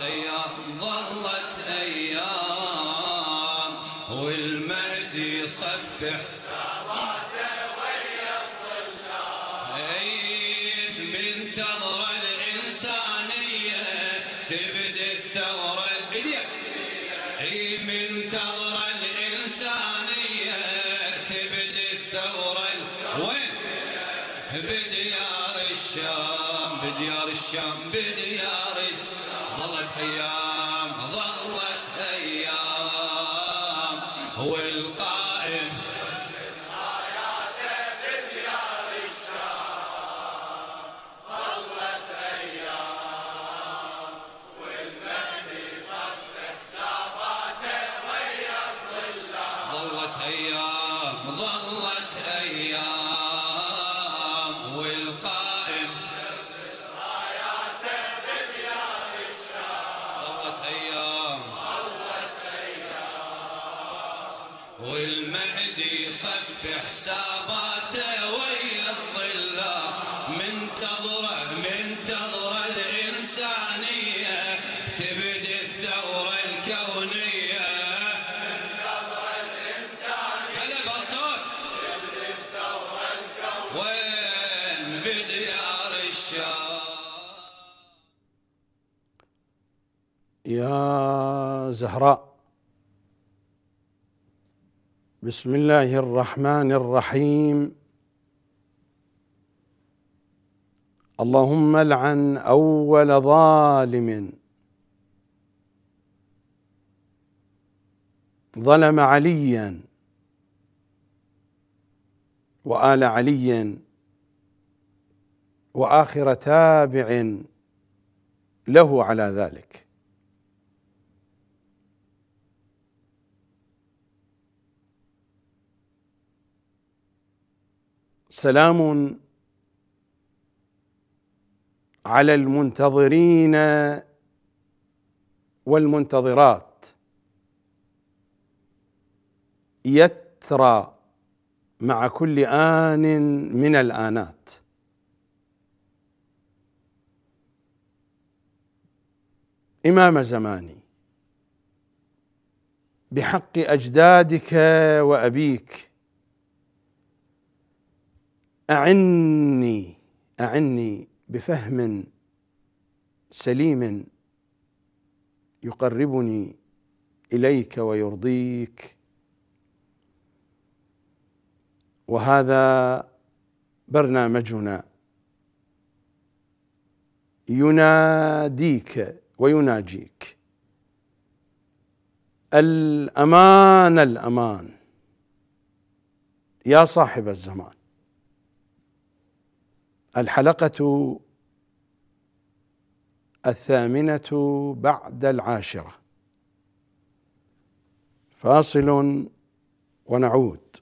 يا بسم الله الرحمن الرحيم اللهم لعن اول ظالم ظلم عليا وال علي واخر تابع له على ذلك سلام على المنتظرين والمنتظرات يترى مع كل آن من الآنات إمام زماني بحق أجدادك وأبيك أعني أعني بفهم سليم يقربني إليك ويرضيك وهذا برنامجنا يناديك ويناجيك الأمان الأمان يا صاحب الزمان الحلقة الثامنة بعد العاشرة فاصل ونعود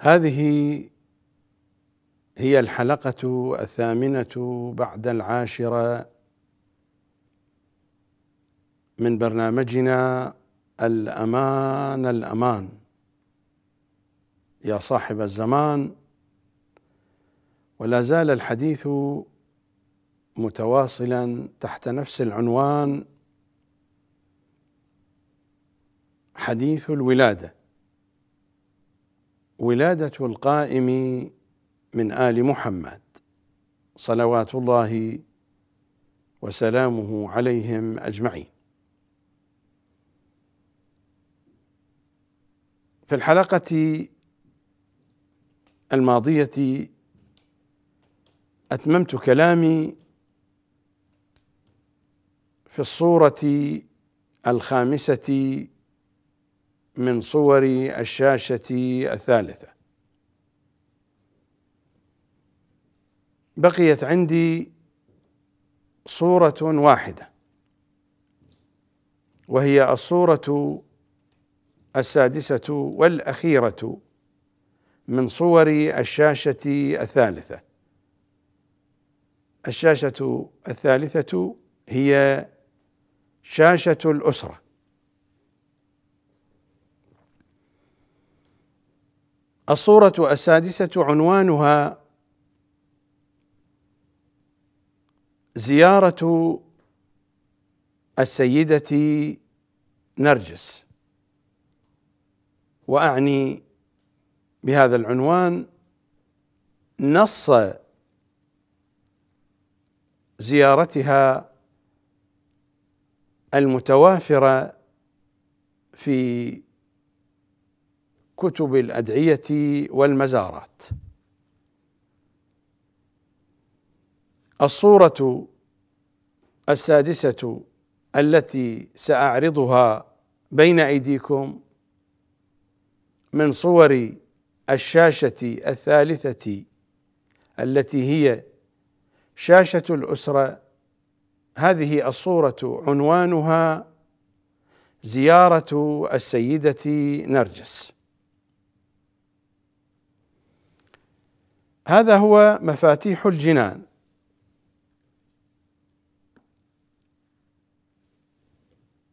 هذه هي الحلقة الثامنة بعد العاشرة من برنامجنا الأمان الأمان يا صاحب الزمان ولا زال الحديث متواصلا تحت نفس العنوان حديث الولاده ولاده القائم من ال محمد صلوات الله وسلامه عليهم اجمعين في الحلقه الماضيه اتممت كلامي في الصوره الخامسه من صور الشاشة الثالثة بقيت عندي صورة واحدة وهي الصورة السادسة والأخيرة من صور الشاشة الثالثة الشاشة الثالثة هي شاشة الأسرة الصورة السادسة عنوانها زيارة السيدة نرجس وأعني بهذا العنوان نص زيارتها المتوافرة في كتب الادعيه والمزارات الصوره السادسه التي ساعرضها بين ايديكم من صور الشاشه الثالثه التي هي شاشه الاسره هذه الصوره عنوانها زياره السيده نرجس هذا هو مفاتيح الجنان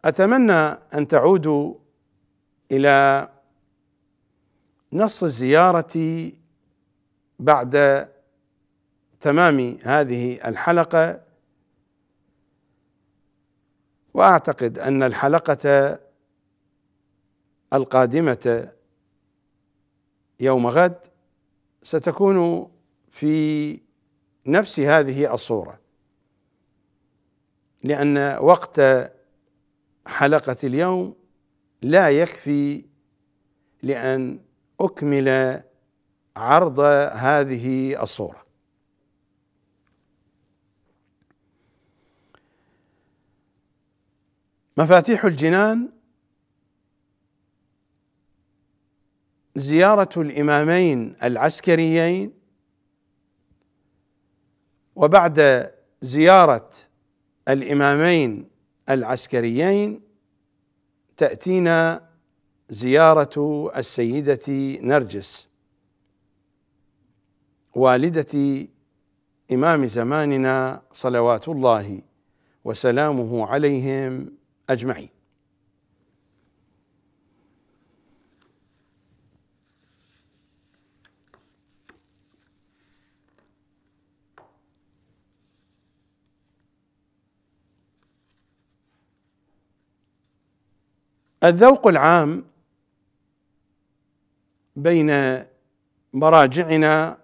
اتمنى ان تعودوا الى نص الزياره بعد تمام هذه الحلقه واعتقد ان الحلقه القادمه يوم غد ستكون في نفس هذه الصوره لان وقت حلقه اليوم لا يكفي لان اكمل عرض هذه الصوره مفاتيح الجنان زيارة الإمامين العسكريين وبعد زيارة الإمامين العسكريين تأتينا زيارة السيدة نرجس والدة إمام زماننا صلوات الله وسلامه عليهم أجمعين الذوق العام بين مراجعنا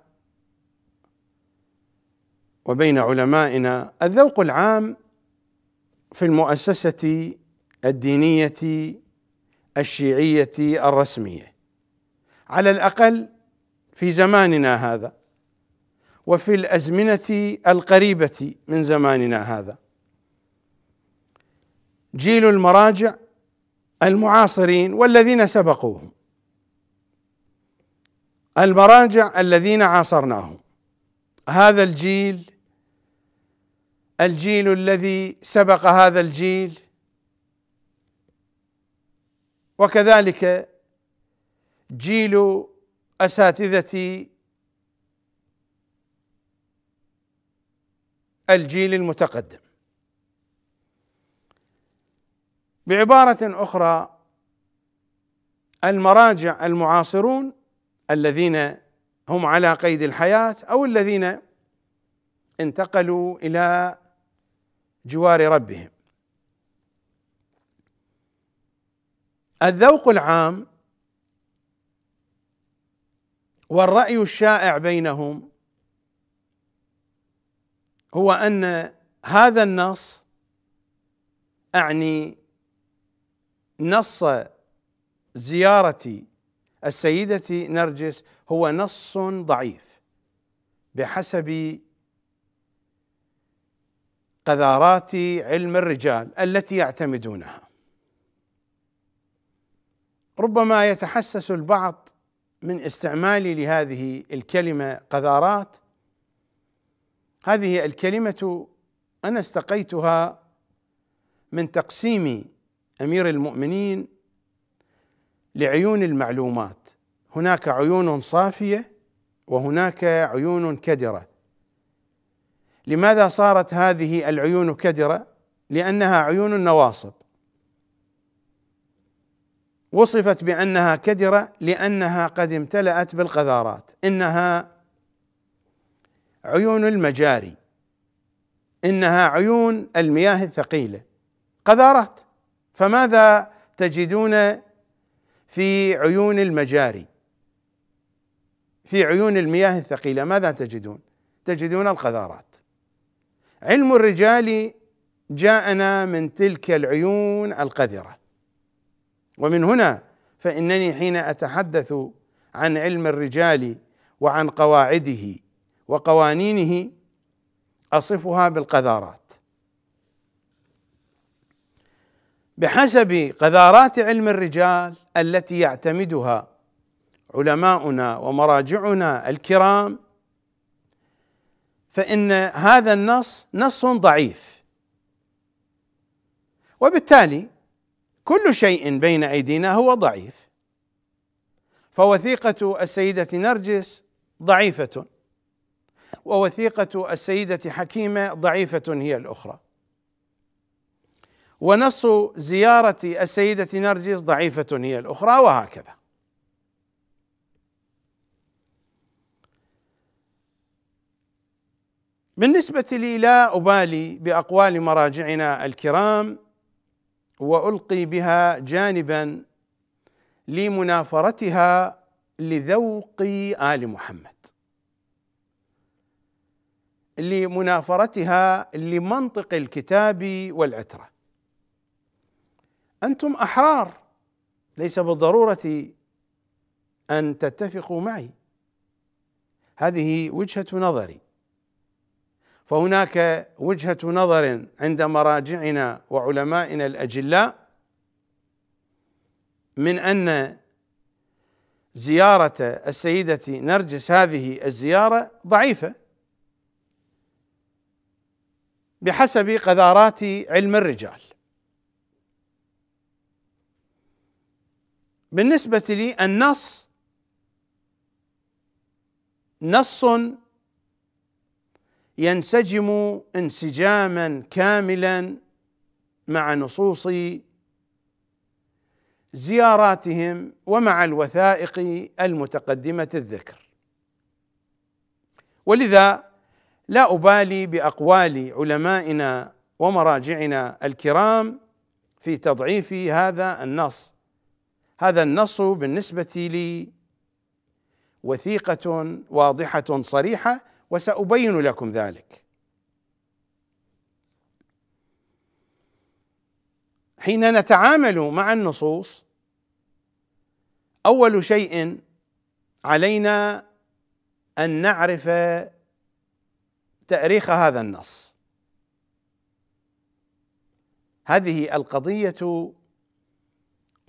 وبين علمائنا الذوق العام في المؤسسه الدينيه الشيعيه الرسميه على الاقل في زماننا هذا وفي الازمنه القريبه من زماننا هذا جيل المراجع المعاصرين والذين سبقوهم المراجع الذين عاصرناهم هذا الجيل الجيل الذي سبق هذا الجيل وكذلك جيل اساتذه الجيل المتقدم بعباره اخرى المراجع المعاصرون الذين هم على قيد الحياه او الذين انتقلوا الى جوار ربهم الذوق العام والراي الشائع بينهم هو ان هذا النص اعني نص زيارة السيدة نرجس هو نص ضعيف بحسب قذارات علم الرجال التي يعتمدونها ربما يتحسس البعض من استعمالي لهذه الكلمه قذارات هذه الكلمه انا استقيتها من تقسيم امير المؤمنين لعيون المعلومات هناك عيون صافيه وهناك عيون كدره لماذا صارت هذه العيون كدره لانها عيون النواصب وصفت بانها كدره لانها قد امتلأت بالقذارات انها عيون المجاري انها عيون المياه الثقيله قذارات فماذا تجدون في عيون المجاري في عيون المياه الثقيله ماذا تجدون تجدون القذارات علم الرجال جاءنا من تلك العيون القذره ومن هنا فانني حين اتحدث عن علم الرجال وعن قواعده وقوانينه اصفها بالقذارات بحسب قذارات علم الرجال التي يعتمدها علماؤنا ومراجعنا الكرام فإن هذا النص نص ضعيف وبالتالي كل شيء بين أيدينا هو ضعيف فوثيقة السيدة نرجس ضعيفة ووثيقة السيدة حكيمة ضعيفة هي الأخرى ونص زيارة السيدة نرجس ضعيفة هي الأخرى وهكذا بالنسبة لي لا أبالي بأقوال مراجعنا الكرام وألقي بها جانبا لمنافرتها لذوق آل محمد لمنافرتها لمنطق الكتاب والعتره انتم احرار ليس بالضروره ان تتفقوا معي هذه وجهه نظري فهناك وجهه نظر عند مراجعنا وعلمائنا الاجلاء من ان زياره السيده نرجس هذه الزياره ضعيفه بحسب قذارات علم الرجال بالنسبة لي النص نص ينسجم انسجاما كاملا مع نصوص زياراتهم ومع الوثائق المتقدمة الذكر ولذا لا أبالي بأقوال علمائنا ومراجعنا الكرام في تضعيف هذا النص هذا النص بالنسبة لي وثيقة واضحة صريحة وسأبين لكم ذلك حين نتعامل مع النصوص أول شيء علينا أن نعرف تأريخ هذا النص هذه القضية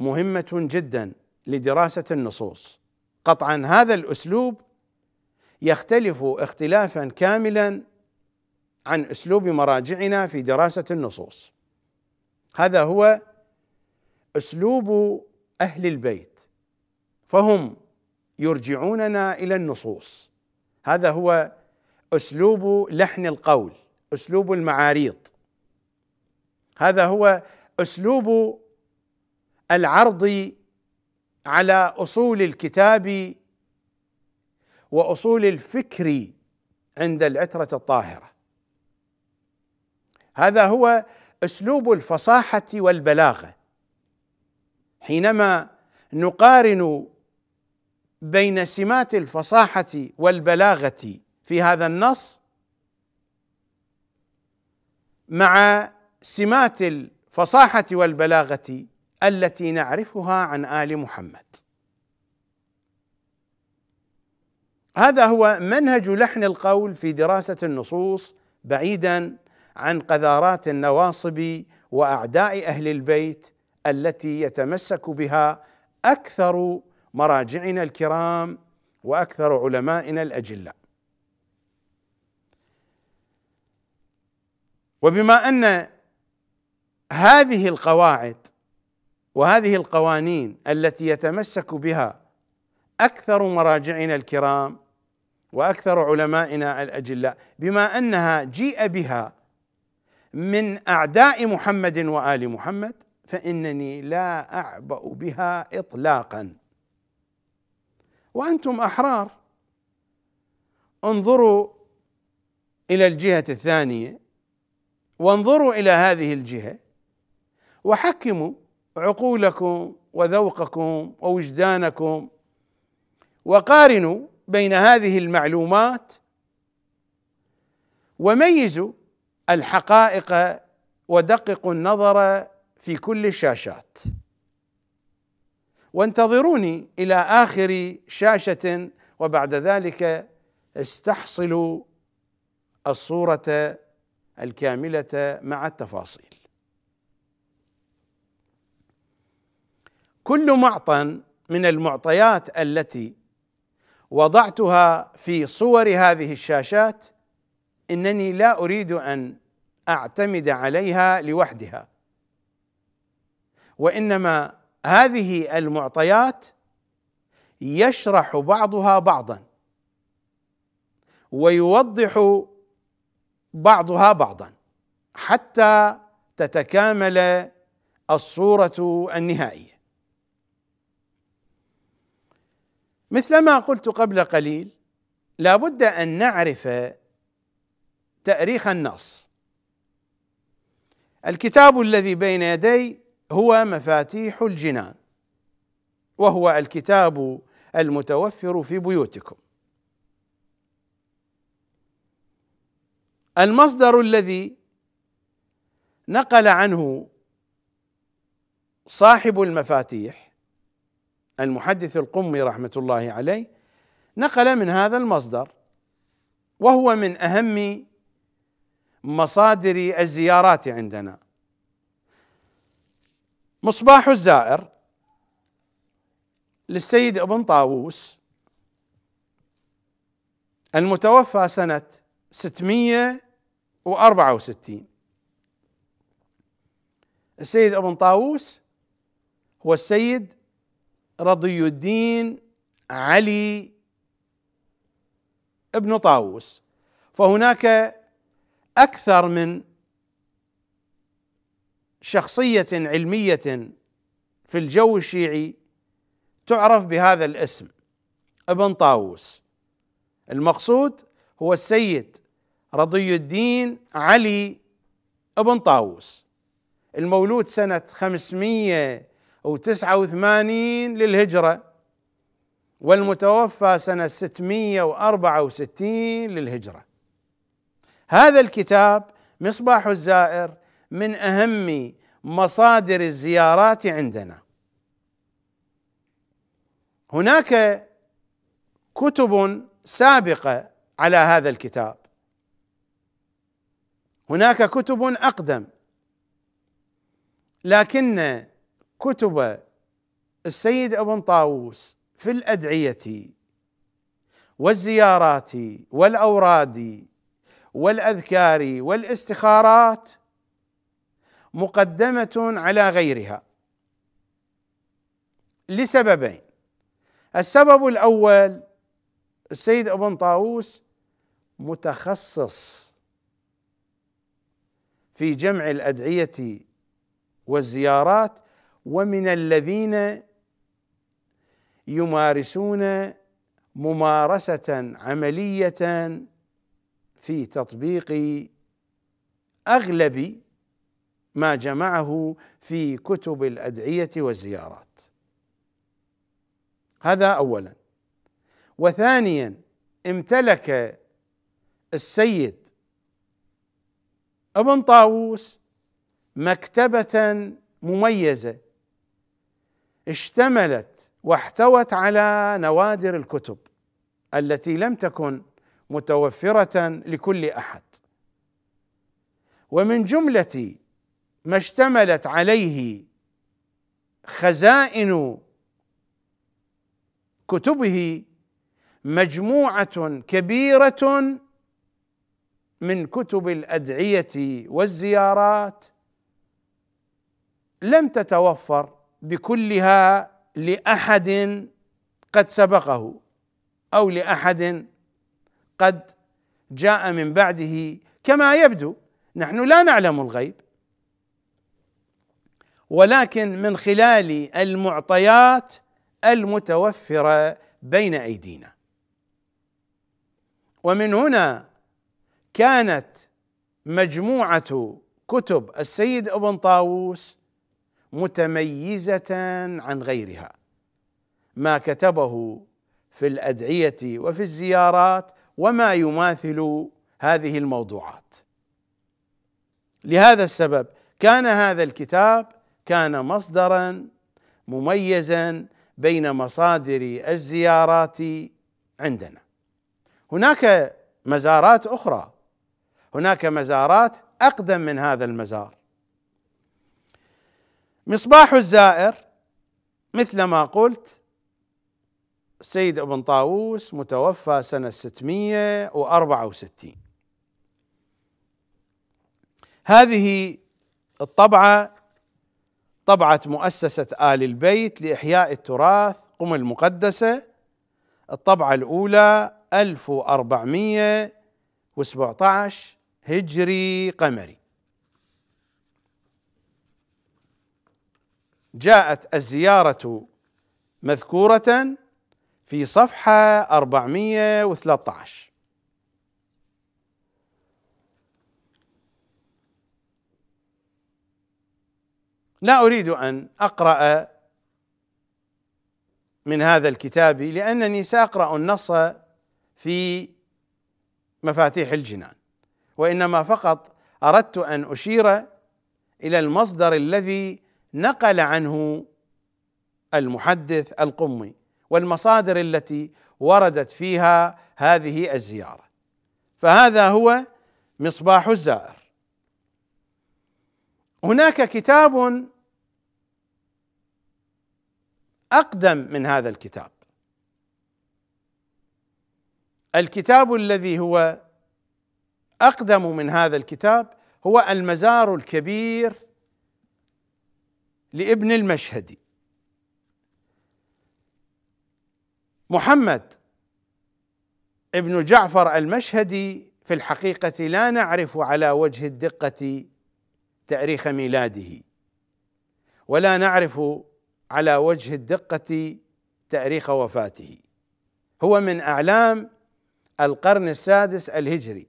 مهمه جدا لدراسه النصوص قطعا هذا الاسلوب يختلف اختلافا كاملا عن اسلوب مراجعنا في دراسه النصوص هذا هو اسلوب اهل البيت فهم يرجعوننا الى النصوص هذا هو اسلوب لحن القول اسلوب المعاريض هذا هو اسلوب العرض على اصول الكتاب واصول الفكر عند العتره الطاهره هذا هو اسلوب الفصاحه والبلاغه حينما نقارن بين سمات الفصاحه والبلاغه في هذا النص مع سمات الفصاحه والبلاغه التي نعرفها عن ال محمد هذا هو منهج لحن القول في دراسه النصوص بعيدا عن قذارات النواصب واعداء اهل البيت التي يتمسك بها اكثر مراجعنا الكرام واكثر علمائنا الاجلاء وبما ان هذه القواعد وهذه القوانين التي يتمسك بها اكثر مراجعنا الكرام واكثر علمائنا الاجلاء بما انها جيء بها من اعداء محمد وال محمد فانني لا اعبأ بها اطلاقا وانتم احرار انظروا الى الجهه الثانيه وانظروا الى هذه الجهه وحكموا عقولكم وذوقكم ووجدانكم وقارنوا بين هذه المعلومات وميزوا الحقائق ودققوا النظر في كل الشاشات وانتظروني الى اخر شاشه وبعد ذلك استحصلوا الصوره الكامله مع التفاصيل كل معطى من المعطيات التي وضعتها في صور هذه الشاشات انني لا اريد ان اعتمد عليها لوحدها وانما هذه المعطيات يشرح بعضها بعضا ويوضح بعضها بعضا حتى تتكامل الصوره النهائيه مثلما قلت قبل قليل لابد ان نعرف تاريخ النص الكتاب الذي بين يدي هو مفاتيح الجنان وهو الكتاب المتوفر في بيوتكم المصدر الذي نقل عنه صاحب المفاتيح المحدث القمي رحمه الله عليه نقل من هذا المصدر وهو من اهم مصادر الزيارات عندنا مصباح الزائر للسيد ابن طاووس المتوفى سنة 664 السيد ابن طاووس هو السيد رضي الدين علي ابن طاووس فهناك اكثر من شخصيه علميه في الجو الشيعي تعرف بهذا الاسم ابن طاووس المقصود هو السيد رضي الدين علي ابن طاووس المولود سنة 500 وتسعة وثمانين للهجرة والمتوفى سنة 664 للهجرة هذا الكتاب مصباح الزائر من أهم مصادر الزيارات عندنا هناك كتب سابقة على هذا الكتاب هناك كتب أقدم لكن كتب السيد ابن طاووس في الادعيه والزيارات والاوراد والاذكار والاستخارات مقدمه على غيرها لسببين السبب الاول السيد ابن طاووس متخصص في جمع الادعيه والزيارات ومن الذين يمارسون ممارسة عملية في تطبيق أغلب ما جمعه في كتب الأدعية والزيارات هذا أولا وثانيا امتلك السيد ابن طاووس مكتبة مميزة اشتملت واحتوت على نوادر الكتب التي لم تكن متوفره لكل احد ومن جمله ما اشتملت عليه خزائن كتبه مجموعه كبيره من كتب الادعيه والزيارات لم تتوفر بكلها لاحد قد سبقه او لاحد قد جاء من بعده كما يبدو نحن لا نعلم الغيب ولكن من خلال المعطيات المتوفره بين ايدينا ومن هنا كانت مجموعه كتب السيد ابن طاووس متميزه عن غيرها ما كتبه في الادعيه وفي الزيارات وما يماثل هذه الموضوعات لهذا السبب كان هذا الكتاب كان مصدرا مميزا بين مصادر الزيارات عندنا هناك مزارات اخرى هناك مزارات اقدم من هذا المزار مصباح الزائر مثل ما قلت السيد ابن طاووس متوفى سنة 664 هذه الطبعة طبعة مؤسسة آل البيت لإحياء التراث قم المقدسة الطبعة الأولى 1417 هجري قمري جاءت الزيارة مذكورة في صفحة 413 لا أريد أن أقرأ من هذا الكتاب لأنني سأقرأ النص في مفاتيح الجنان وإنما فقط أردت أن أشير إلى المصدر الذي نقل عنه المحدث القمي والمصادر التي وردت فيها هذه الزياره فهذا هو مصباح الزائر هناك كتاب اقدم من هذا الكتاب الكتاب الذي هو اقدم من هذا الكتاب هو المزار الكبير لابن المشهدي محمد ابن جعفر المشهدي في الحقيقة لا نعرف على وجه الدقة تاريخ ميلاده ولا نعرف على وجه الدقة تاريخ وفاته هو من أعلام القرن السادس الهجري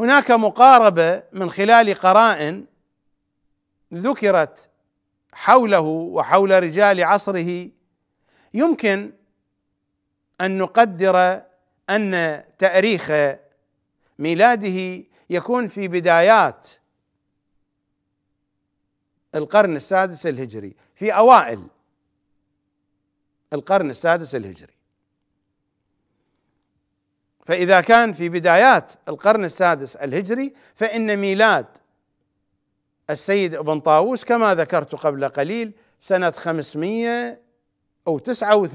هناك مقاربة من خلال قرائن ذكرت حوله وحول رجال عصره يمكن ان نقدر ان تاريخ ميلاده يكون في بدايات القرن السادس الهجري في اوائل القرن السادس الهجري فاذا كان في بدايات القرن السادس الهجري فان ميلاد السيد ابن طاووس كما ذكرت قبل قليل سنة 589 أو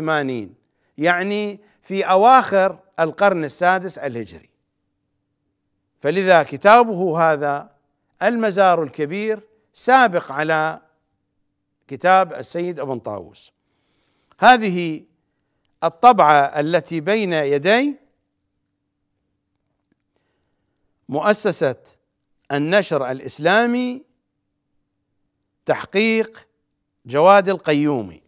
يعني في أواخر القرن السادس الهجري فلذا كتابه هذا المزار الكبير سابق على كتاب السيد ابن طاووس هذه الطبعة التي بين يدي مؤسسة النشر الإسلامي تحقيق جواد القيومي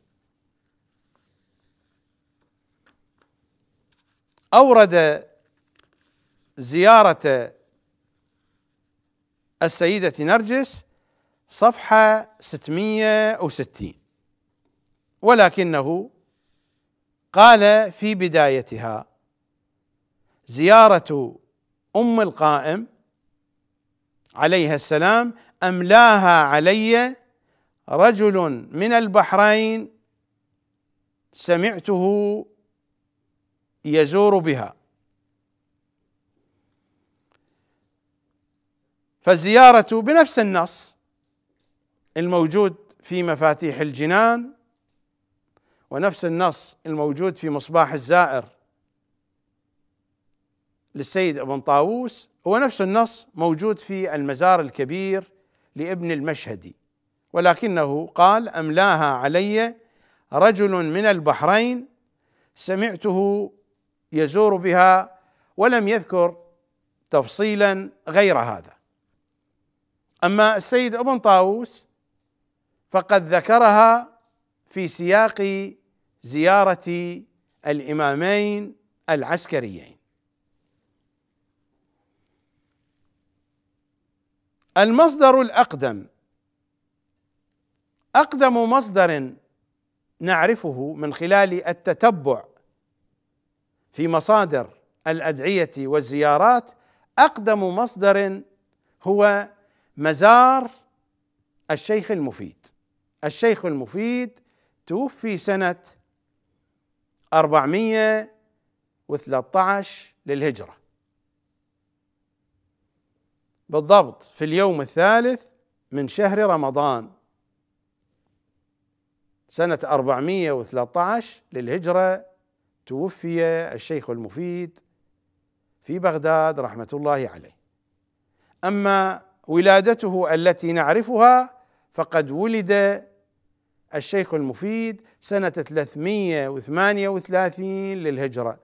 اورد زياره السيده نرجس صفحه 660 ولكنه قال في بدايتها زياره ام القائم عليها السلام املاها علي رجل من البحرين سمعته يزور بها فالزيارة بنفس النص الموجود في مفاتيح الجنان ونفس النص الموجود في مصباح الزائر للسيد ابن طاووس هو نفس النص موجود في المزار الكبير لابن المشهدي ولكنه قال املاها علي رجل من البحرين سمعته يزور بها ولم يذكر تفصيلا غير هذا اما السيد ابن طاووس فقد ذكرها في سياق زياره الامامين العسكريين المصدر الاقدم اقدم مصدر نعرفه من خلال التتبع في مصادر الادعيه والزيارات اقدم مصدر هو مزار الشيخ المفيد الشيخ المفيد توفي سنه 413 للهجره بالضبط في اليوم الثالث من شهر رمضان سنة 413 للهجرة توفي الشيخ المفيد في بغداد رحمة الله عليه أما ولادته التي نعرفها فقد ولد الشيخ المفيد سنة 338 للهجرة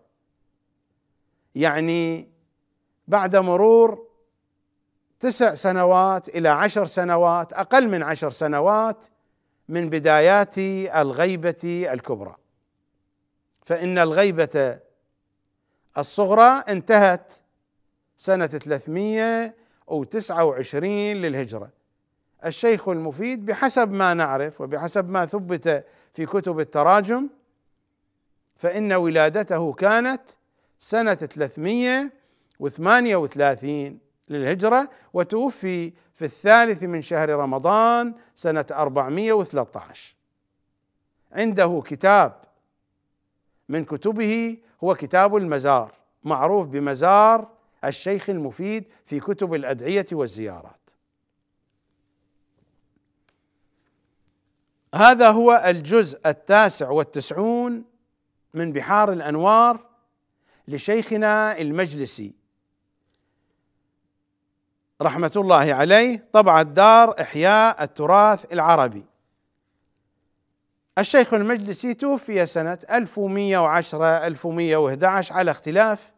يعني بعد مرور تسع سنوات إلى عشر سنوات أقل من عشر سنوات من بدايات الغيبه الكبرى فان الغيبه الصغرى انتهت سنه 329 للهجره الشيخ المفيد بحسب ما نعرف وبحسب ما ثبت في كتب التراجم فإن ولادته كانت سنة 338 للهجرة وتوفي في الثالث من شهر رمضان سنة 413 عنده كتاب من كتبه هو كتاب المزار معروف بمزار الشيخ المفيد في كتب الأدعية والزيارات هذا هو الجزء التاسع والتسعون من بحار الأنوار لشيخنا المجلسي رحمة الله عليه طبع الدار إحياء التراث العربي الشيخ المجلسي توفي سنة 1110 1111 على اختلاف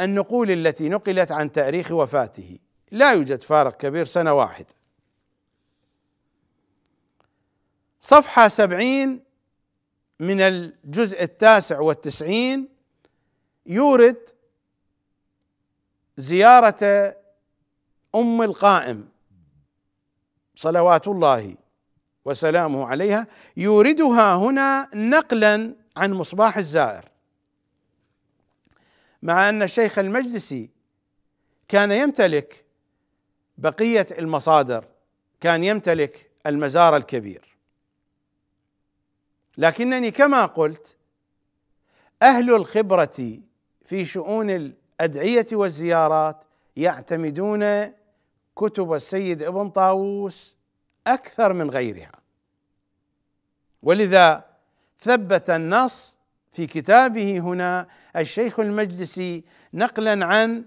النقول التي نقلت عن تاريخ وفاته لا يوجد فارق كبير سنة واحد صفحة سبعين من الجزء التاسع والتسعين يورد زيارة أم القائم صلوات الله وسلامه عليها يوردها هنا نقلا عن مصباح الزائر مع أن الشيخ المجلسي كان يمتلك بقية المصادر كان يمتلك المزار الكبير لكنني كما قلت أهل الخبرة في شؤون الأدعية والزيارات يعتمدون كتب السيد ابن طاووس أكثر من غيرها ولذا ثبت النص في كتابه هنا الشيخ المجلسي نقلا عن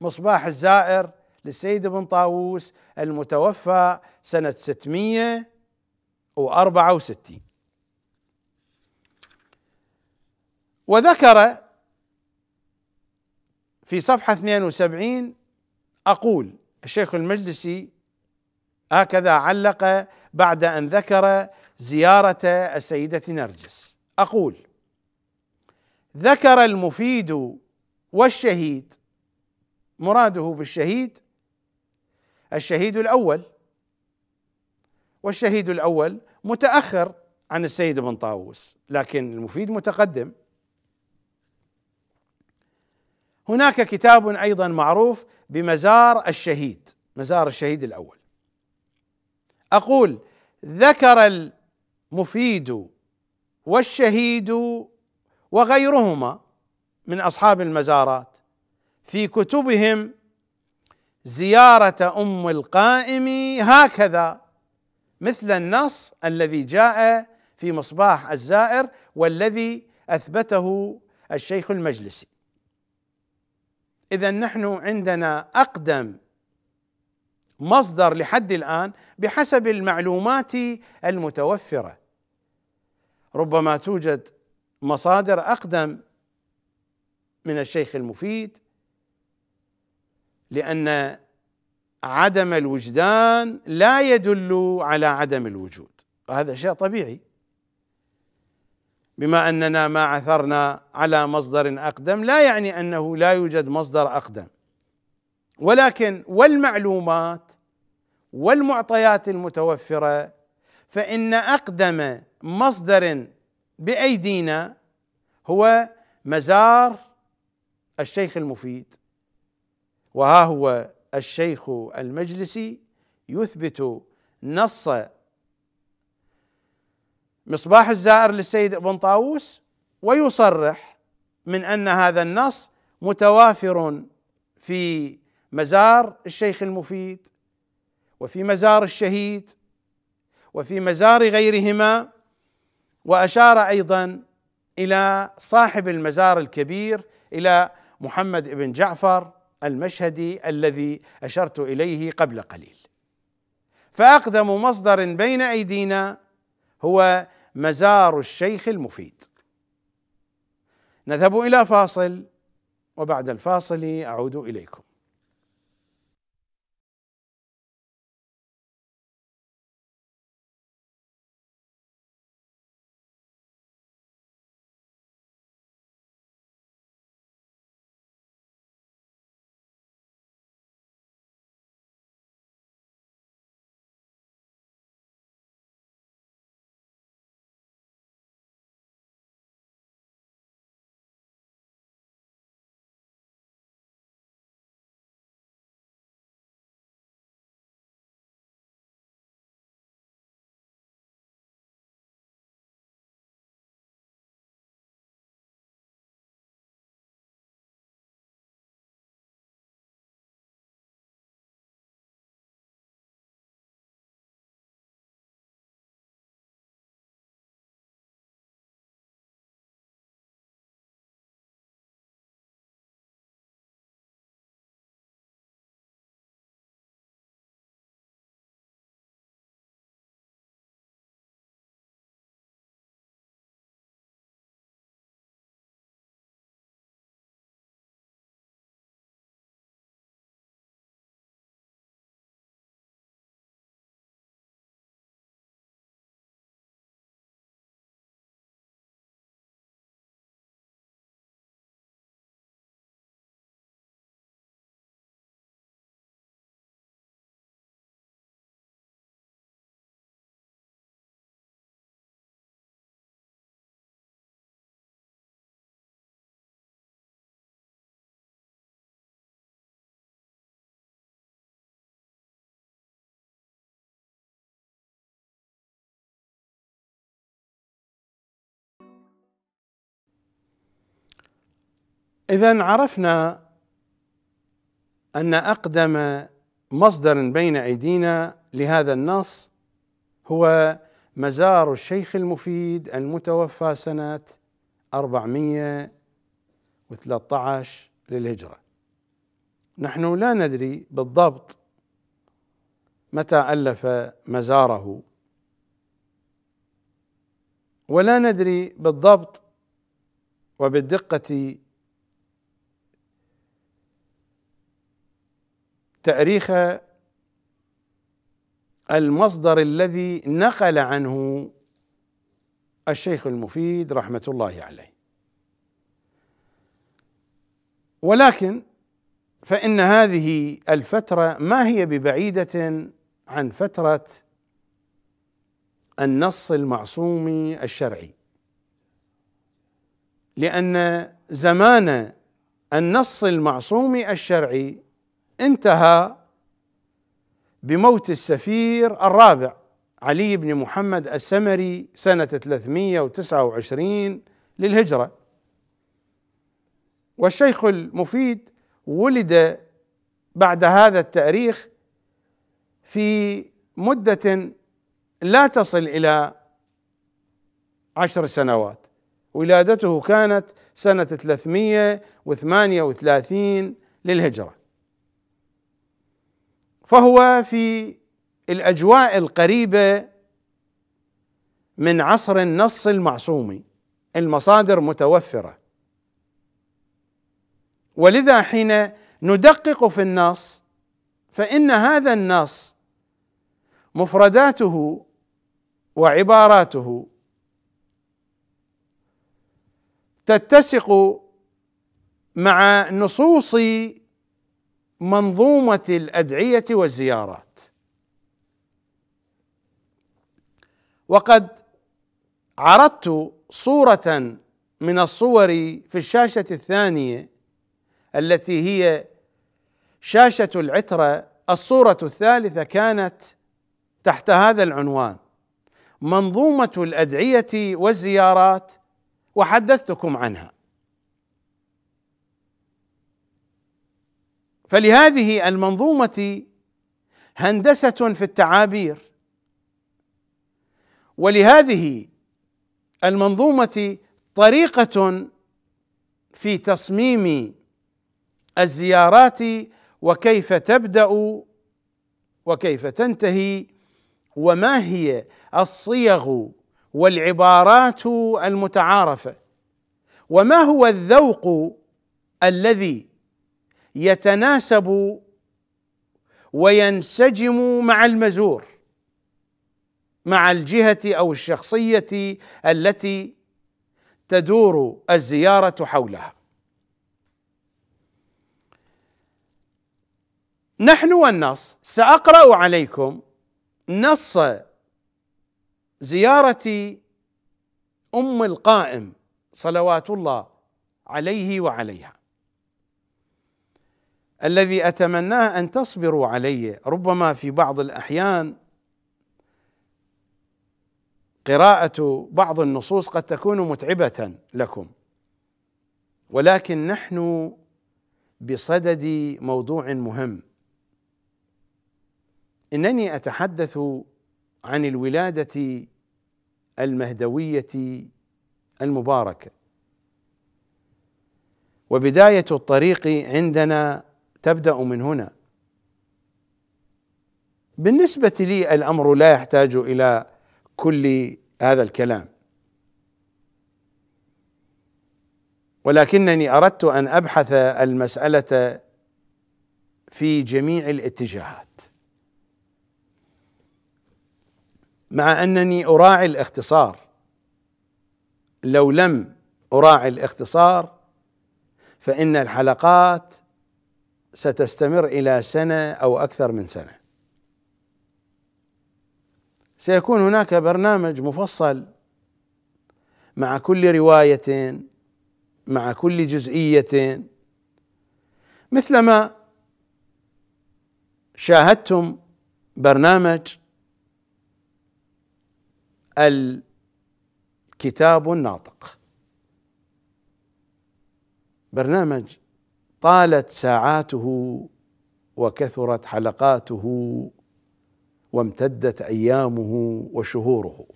مصباح الزائر للسيد ابن طاووس المتوفى سنة 664 وذكر في صفحة 72 أقول الشيخ المجلسي هكذا علق بعد أن ذكر زيارة السيدة نرجس أقول ذكر المفيد والشهيد مراده بالشهيد الشهيد الأول والشهيد الأول متأخر عن السيد بن طاووس لكن المفيد متقدم هناك كتاب ايضا معروف بمزار الشهيد مزار الشهيد الاول اقول ذكر المفيد والشهيد وغيرهما من اصحاب المزارات في كتبهم زياره ام القائم هكذا مثل النص الذي جاء في مصباح الزائر والذي اثبته الشيخ المجلسي اذا نحن عندنا اقدم مصدر لحد الان بحسب المعلومات المتوفره ربما توجد مصادر اقدم من الشيخ المفيد لان عدم الوجدان لا يدل على عدم الوجود وهذا شيء طبيعي بما اننا ما عثرنا على مصدر اقدم لا يعني انه لا يوجد مصدر اقدم ولكن والمعلومات والمعطيات المتوفره فان اقدم مصدر بايدينا هو مزار الشيخ المفيد وها هو الشيخ المجلسي يثبت نص مصباح الزائر للسيد ابن طاووس ويصرح من ان هذا النص متوافر في مزار الشيخ المفيد وفي مزار الشهيد وفي مزار غيرهما واشار ايضا الى صاحب المزار الكبير الى محمد بن جعفر المشهدي الذي اشرت اليه قبل قليل فاقدم مصدر بين ايدينا هو مزار الشيخ المفيد نذهب الى فاصل وبعد الفاصل اعود اليكم اذا عرفنا ان اقدم مصدر بين ايدينا لهذا النص هو مزار الشيخ المفيد المتوفى سنه 413 للهجره نحن لا ندري بالضبط متى الف مزاره ولا ندري بالضبط وبالدقه تأريخ المصدر الذي نقل عنه الشيخ المفيد رحمه الله عليه ولكن فان هذه الفتره ما هي ببعيده عن فتره النص المعصوم الشرعي لان زمان النص المعصوم الشرعي انتهى بموت السفير الرابع علي بن محمد السمري سنة 329 للهجرة والشيخ المفيد ولد بعد هذا التاريخ في مدة لا تصل إلى عشر سنوات ولادته كانت سنة 338 للهجرة فهو في الاجواء القريبه من عصر النص المعصوم المصادر متوفره ولذا حين ندقق في النص فان هذا النص مفرداته وعباراته تتسق مع نصوص منظومه الادعيه والزيارات وقد عرضت صوره من الصور في الشاشه الثانيه التي هي شاشه العتره الصوره الثالثه كانت تحت هذا العنوان منظومه الادعيه والزيارات وحدثتكم عنها فلهذه المنظومه هندسه في التعابير ولهذه المنظومه طريقه في تصميم الزيارات وكيف تبدا وكيف تنتهي وما هي الصيغ والعبارات المتعارفه وما هو الذوق الذي يتناسب وينسجم مع المزور مع الجهه او الشخصيه التي تدور الزياره حولها نحن والنص ساقرا عليكم نص زياره ام القائم صلوات الله عليه وعليها الذي اتمناه ان تصبروا عليه ربما في بعض الاحيان قراءه بعض النصوص قد تكون متعبه لكم ولكن نحن بصدد موضوع مهم انني اتحدث عن الولاده المهدويه المباركه وبدايه الطريق عندنا تبدا من هنا بالنسبه لي الامر لا يحتاج الى كل هذا الكلام ولكنني اردت ان ابحث المساله في جميع الاتجاهات مع انني اراعي الاختصار لو لم اراعي الاختصار فان الحلقات ستستمر إلى سنة أو أكثر من سنة سيكون هناك برنامج مفصل مع كل رواية مع كل جزئية مثلما شاهدتم برنامج الكتاب الناطق برنامج طالت ساعاته وكثرت حلقاته وامتدت ايامه وشهوره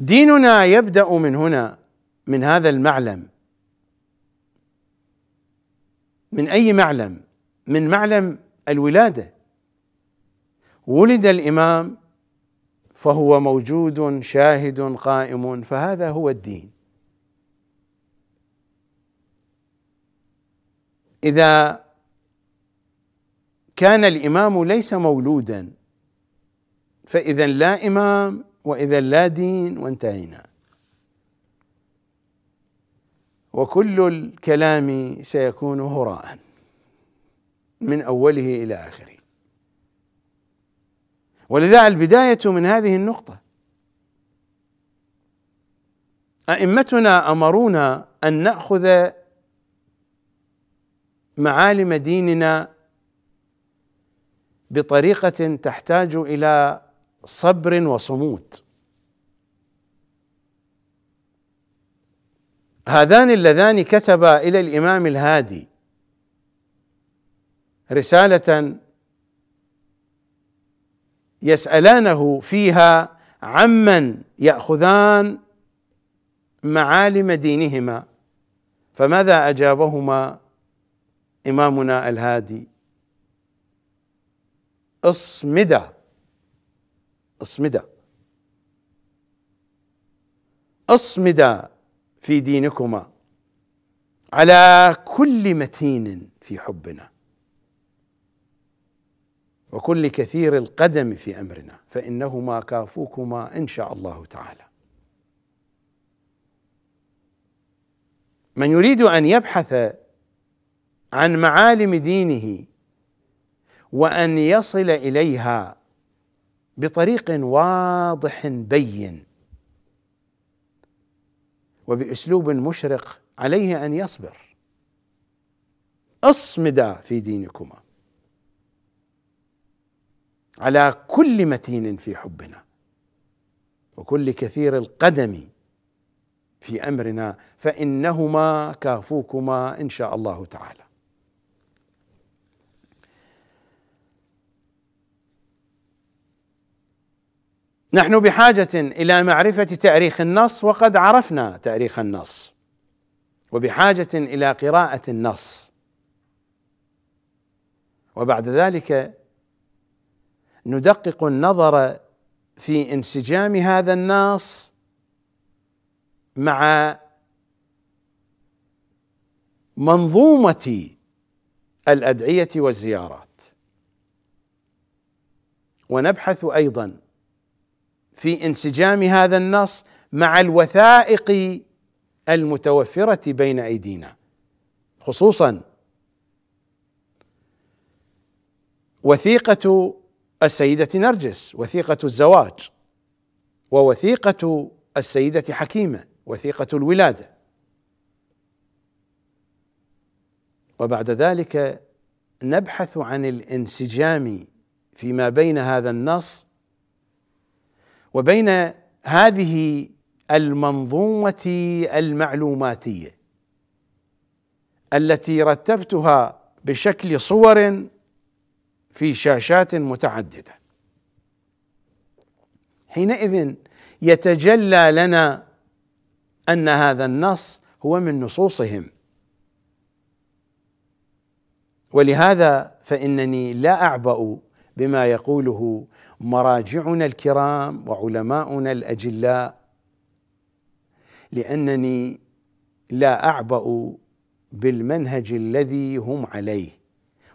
ديننا يبدا من هنا من هذا المعلم من اي معلم من معلم الولاده ولد الامام فهو موجود شاهد قائم فهذا هو الدين اذا كان الامام ليس مولودا فاذا لا امام واذا لا دين وانتهينا وكل الكلام سيكون هراء من اوله الى اخره ولذا البداية من هذه النقطة أئمتنا أمرونا أن نأخذ معالم ديننا بطريقة تحتاج إلى صبر وصمود هذان اللذان كتبا إلى الإمام الهادي رسالة يسألانه فيها عمن يأخذان معالم دينهما فماذا أجابهما إمامنا الهادي اصمدا اصمدا اصمدا في دينكما على كل متين في حبنا وكل كثير القدم في امرنا فانهما كافوكما ان شاء الله تعالى. من يريد ان يبحث عن معالم دينه وان يصل اليها بطريق واضح بين وباسلوب مشرق عليه ان يصبر اصمدا في دينكما على كل متين في حبنا وكل كثير القدم في امرنا فانهما كافوكما ان شاء الله تعالى نحن بحاجه الى معرفه تاريخ النص وقد عرفنا تاريخ النص وبحاجه الى قراءه النص وبعد ذلك ندقق النظر في انسجام هذا النص مع منظومه الادعيه والزيارات ونبحث ايضا في انسجام هذا النص مع الوثائق المتوفره بين ايدينا خصوصا وثيقه السيدة نرجس وثيقة الزواج ووثيقة السيدة حكيمة وثيقة الولادة وبعد ذلك نبحث عن الانسجام فيما بين هذا النص وبين هذه المنظومة المعلوماتية التي رتبتها بشكل صور في شاشات متعدده حينئذ يتجلى لنا ان هذا النص هو من نصوصهم ولهذا فانني لا اعبأ بما يقوله مراجعنا الكرام وعلماؤنا الاجلاء لانني لا اعبأ بالمنهج الذي هم عليه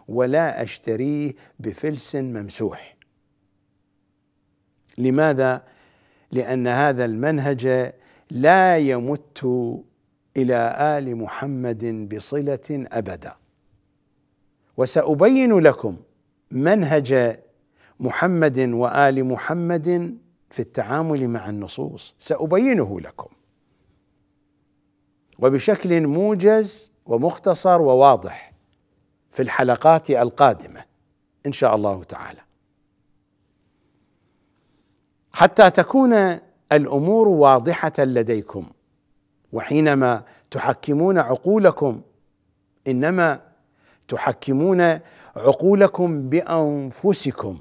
ولا أشتريه بفلس ممسوح لماذا؟ لأن هذا المنهج لا يمت إلى آل محمد بصلة أبدا وسأبين لكم منهج محمد وآل محمد في التعامل مع النصوص سأبينه لكم وبشكل موجز ومختصر وواضح في الحلقات القادمه ان شاء الله تعالى حتى تكون الامور واضحه لديكم وحينما تحكمون عقولكم انما تحكمون عقولكم بانفسكم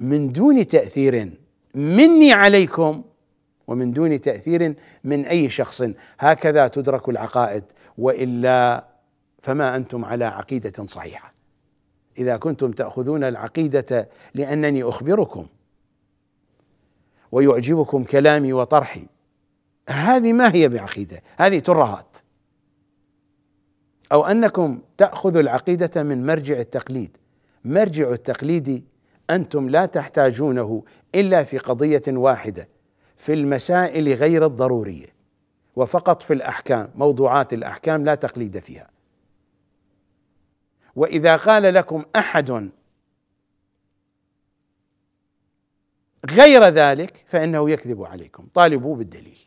من دون تاثير مني عليكم ومن دون تاثير من اي شخص هكذا تدرك العقائد والا فما انتم على عقيده صحيحه اذا كنتم تاخذون العقيده لانني اخبركم ويعجبكم كلامي وطرحي هذه ما هي بعقيده هذه ترهات او انكم تاخذوا العقيده من مرجع التقليد مرجع التقليد انتم لا تحتاجونه الا في قضيه واحده في المسائل غير الضروريه وفقط في الاحكام موضوعات الاحكام لا تقليد فيها واذا قال لكم احد غير ذلك فانه يكذب عليكم طالبوا بالدليل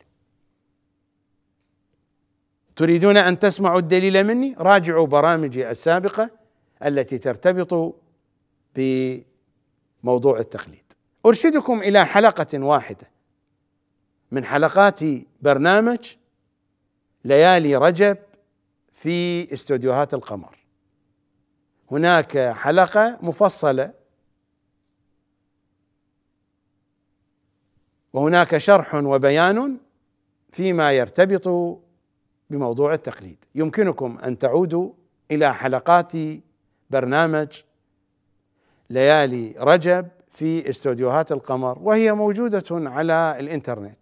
تريدون ان تسمعوا الدليل مني راجعوا برامجي السابقه التي ترتبط بموضوع التقليد ارشدكم الى حلقه واحده من حلقات برنامج ليالي رجب في استوديوهات القمر هناك حلقه مفصله وهناك شرح وبيان فيما يرتبط بموضوع التقليد يمكنكم ان تعودوا الى حلقات برنامج ليالي رجب في استوديوهات القمر وهي موجوده على الانترنت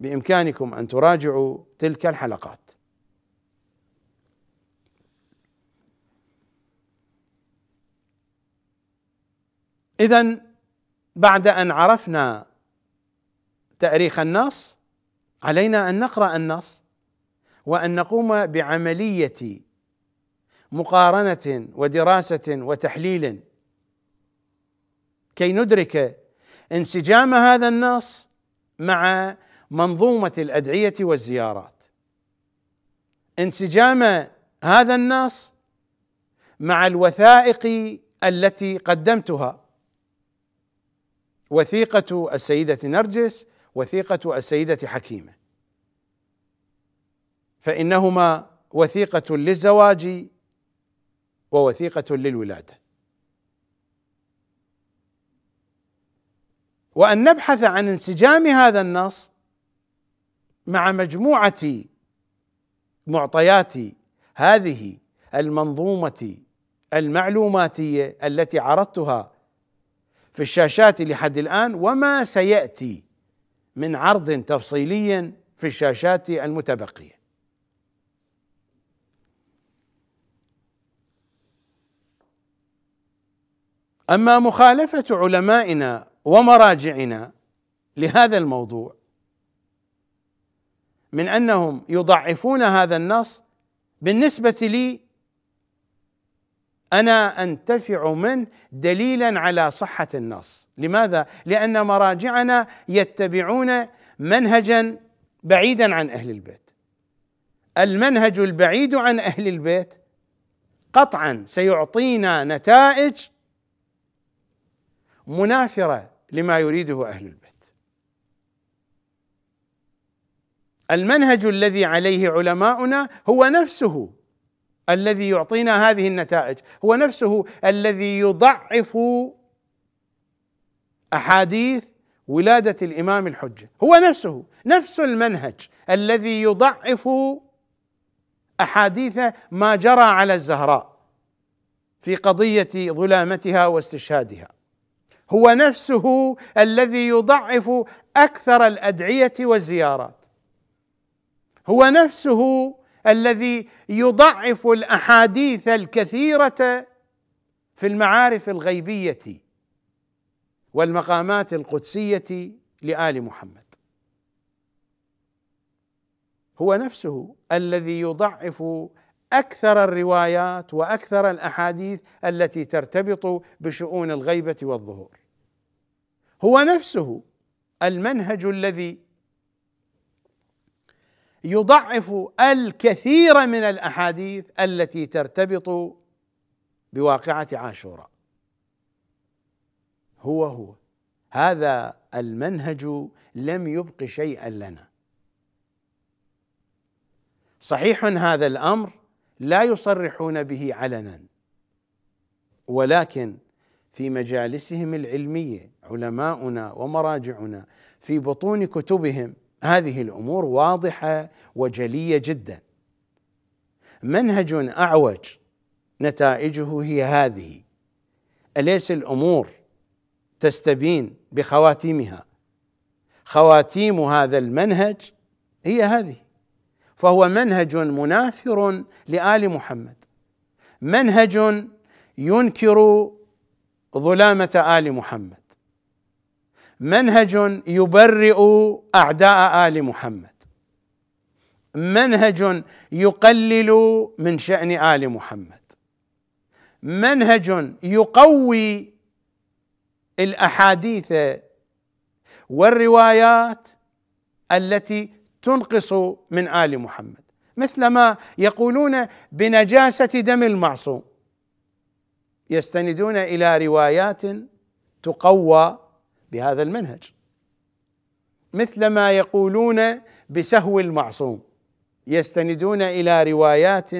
بامكانكم ان تراجعوا تلك الحلقات اذا بعد ان عرفنا تاريخ النص علينا ان نقرا النص وان نقوم بعمليه مقارنه ودراسه وتحليل كي ندرك انسجام هذا النص مع منظومه الادعيه والزيارات انسجام هذا النص مع الوثائق التي قدمتها وثيقة السيدة نرجس وثيقة السيدة حكيمة فإنهما وثيقة للزواج ووثيقة للولادة وأن نبحث عن انسجام هذا النص مع مجموعة معطيات هذه المنظومة المعلوماتية التي عرضتها في الشاشات لحد الان وما سياتي من عرض تفصيلي في الشاشات المتبقيه اما مخالفه علمائنا ومراجعنا لهذا الموضوع من انهم يضعفون هذا النص بالنسبه لي انا انتفع منه دليلا على صحه النص لماذا لان مراجعنا يتبعون منهجا بعيدا عن اهل البيت المنهج البعيد عن اهل البيت قطعا سيعطينا نتائج منافره لما يريده اهل البيت المنهج الذي عليه علماؤنا هو نفسه الذي يعطينا هذه النتائج هو نفسه الذي يضعف احاديث ولاده الامام الحجه هو نفسه نفس المنهج الذي يضعف احاديث ما جرى على الزهراء في قضيه ظلامتها واستشهادها هو نفسه الذي يضعف اكثر الادعيه والزيارات هو نفسه الذي يضعف الاحاديث الكثيره في المعارف الغيبيه والمقامات القدسيه لال محمد هو نفسه الذي يضعف اكثر الروايات واكثر الاحاديث التي ترتبط بشؤون الغيبه والظهور هو نفسه المنهج الذي يضعف الكثير من الاحاديث التي ترتبط بواقعه عاشوراء هو هو هذا المنهج لم يبق شيئا لنا صحيح هذا الامر لا يصرحون به علنا ولكن في مجالسهم العلميه علماؤنا ومراجعنا في بطون كتبهم هذه الامور واضحه وجليه جدا منهج اعوج نتائجه هي هذه اليس الامور تستبين بخواتيمها خواتيم هذا المنهج هي هذه فهو منهج منافر لال محمد منهج ينكر ظلامه ال محمد منهج يبرئ اعداء ال محمد منهج يقلل من شان ال محمد منهج يقوي الاحاديث والروايات التي تنقص من ال محمد مثل ما يقولون بنجاسه دم المعصوم يستندون الى روايات تقوى بهذا المنهج مثل ما يقولون بسهو المعصوم يستندون الى روايات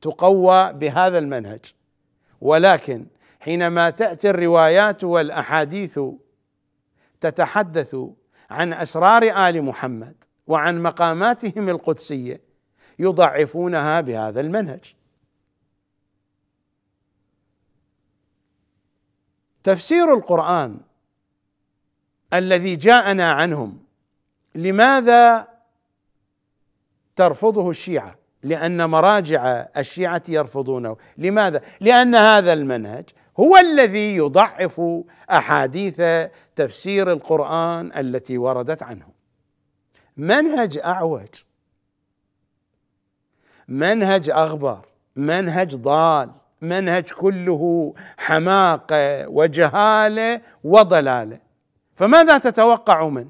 تقوى بهذا المنهج ولكن حينما تاتي الروايات والاحاديث تتحدث عن اسرار ال محمد وعن مقاماتهم القدسيه يضعفونها بهذا المنهج تفسير القران الذي جاءنا عنهم لماذا ترفضه الشيعه لان مراجع الشيعه يرفضونه لماذا لان هذا المنهج هو الذي يضعف احاديث تفسير القران التي وردت عنه منهج اعوج منهج اغبر منهج ضال منهج كله حماقه وجهاله وضلاله فماذا تتوقع منه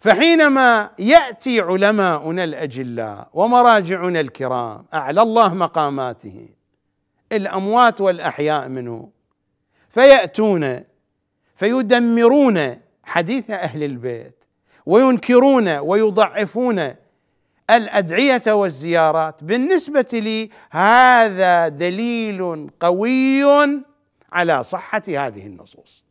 فحينما ياتي علماؤنا الاجلاء ومراجعنا الكرام اعلى الله مقاماته الاموات والاحياء منه فياتون فيدمرون حديث اهل البيت وينكرون ويضعفون الادعيه والزيارات بالنسبه لي هذا دليل قوي على صحه هذه النصوص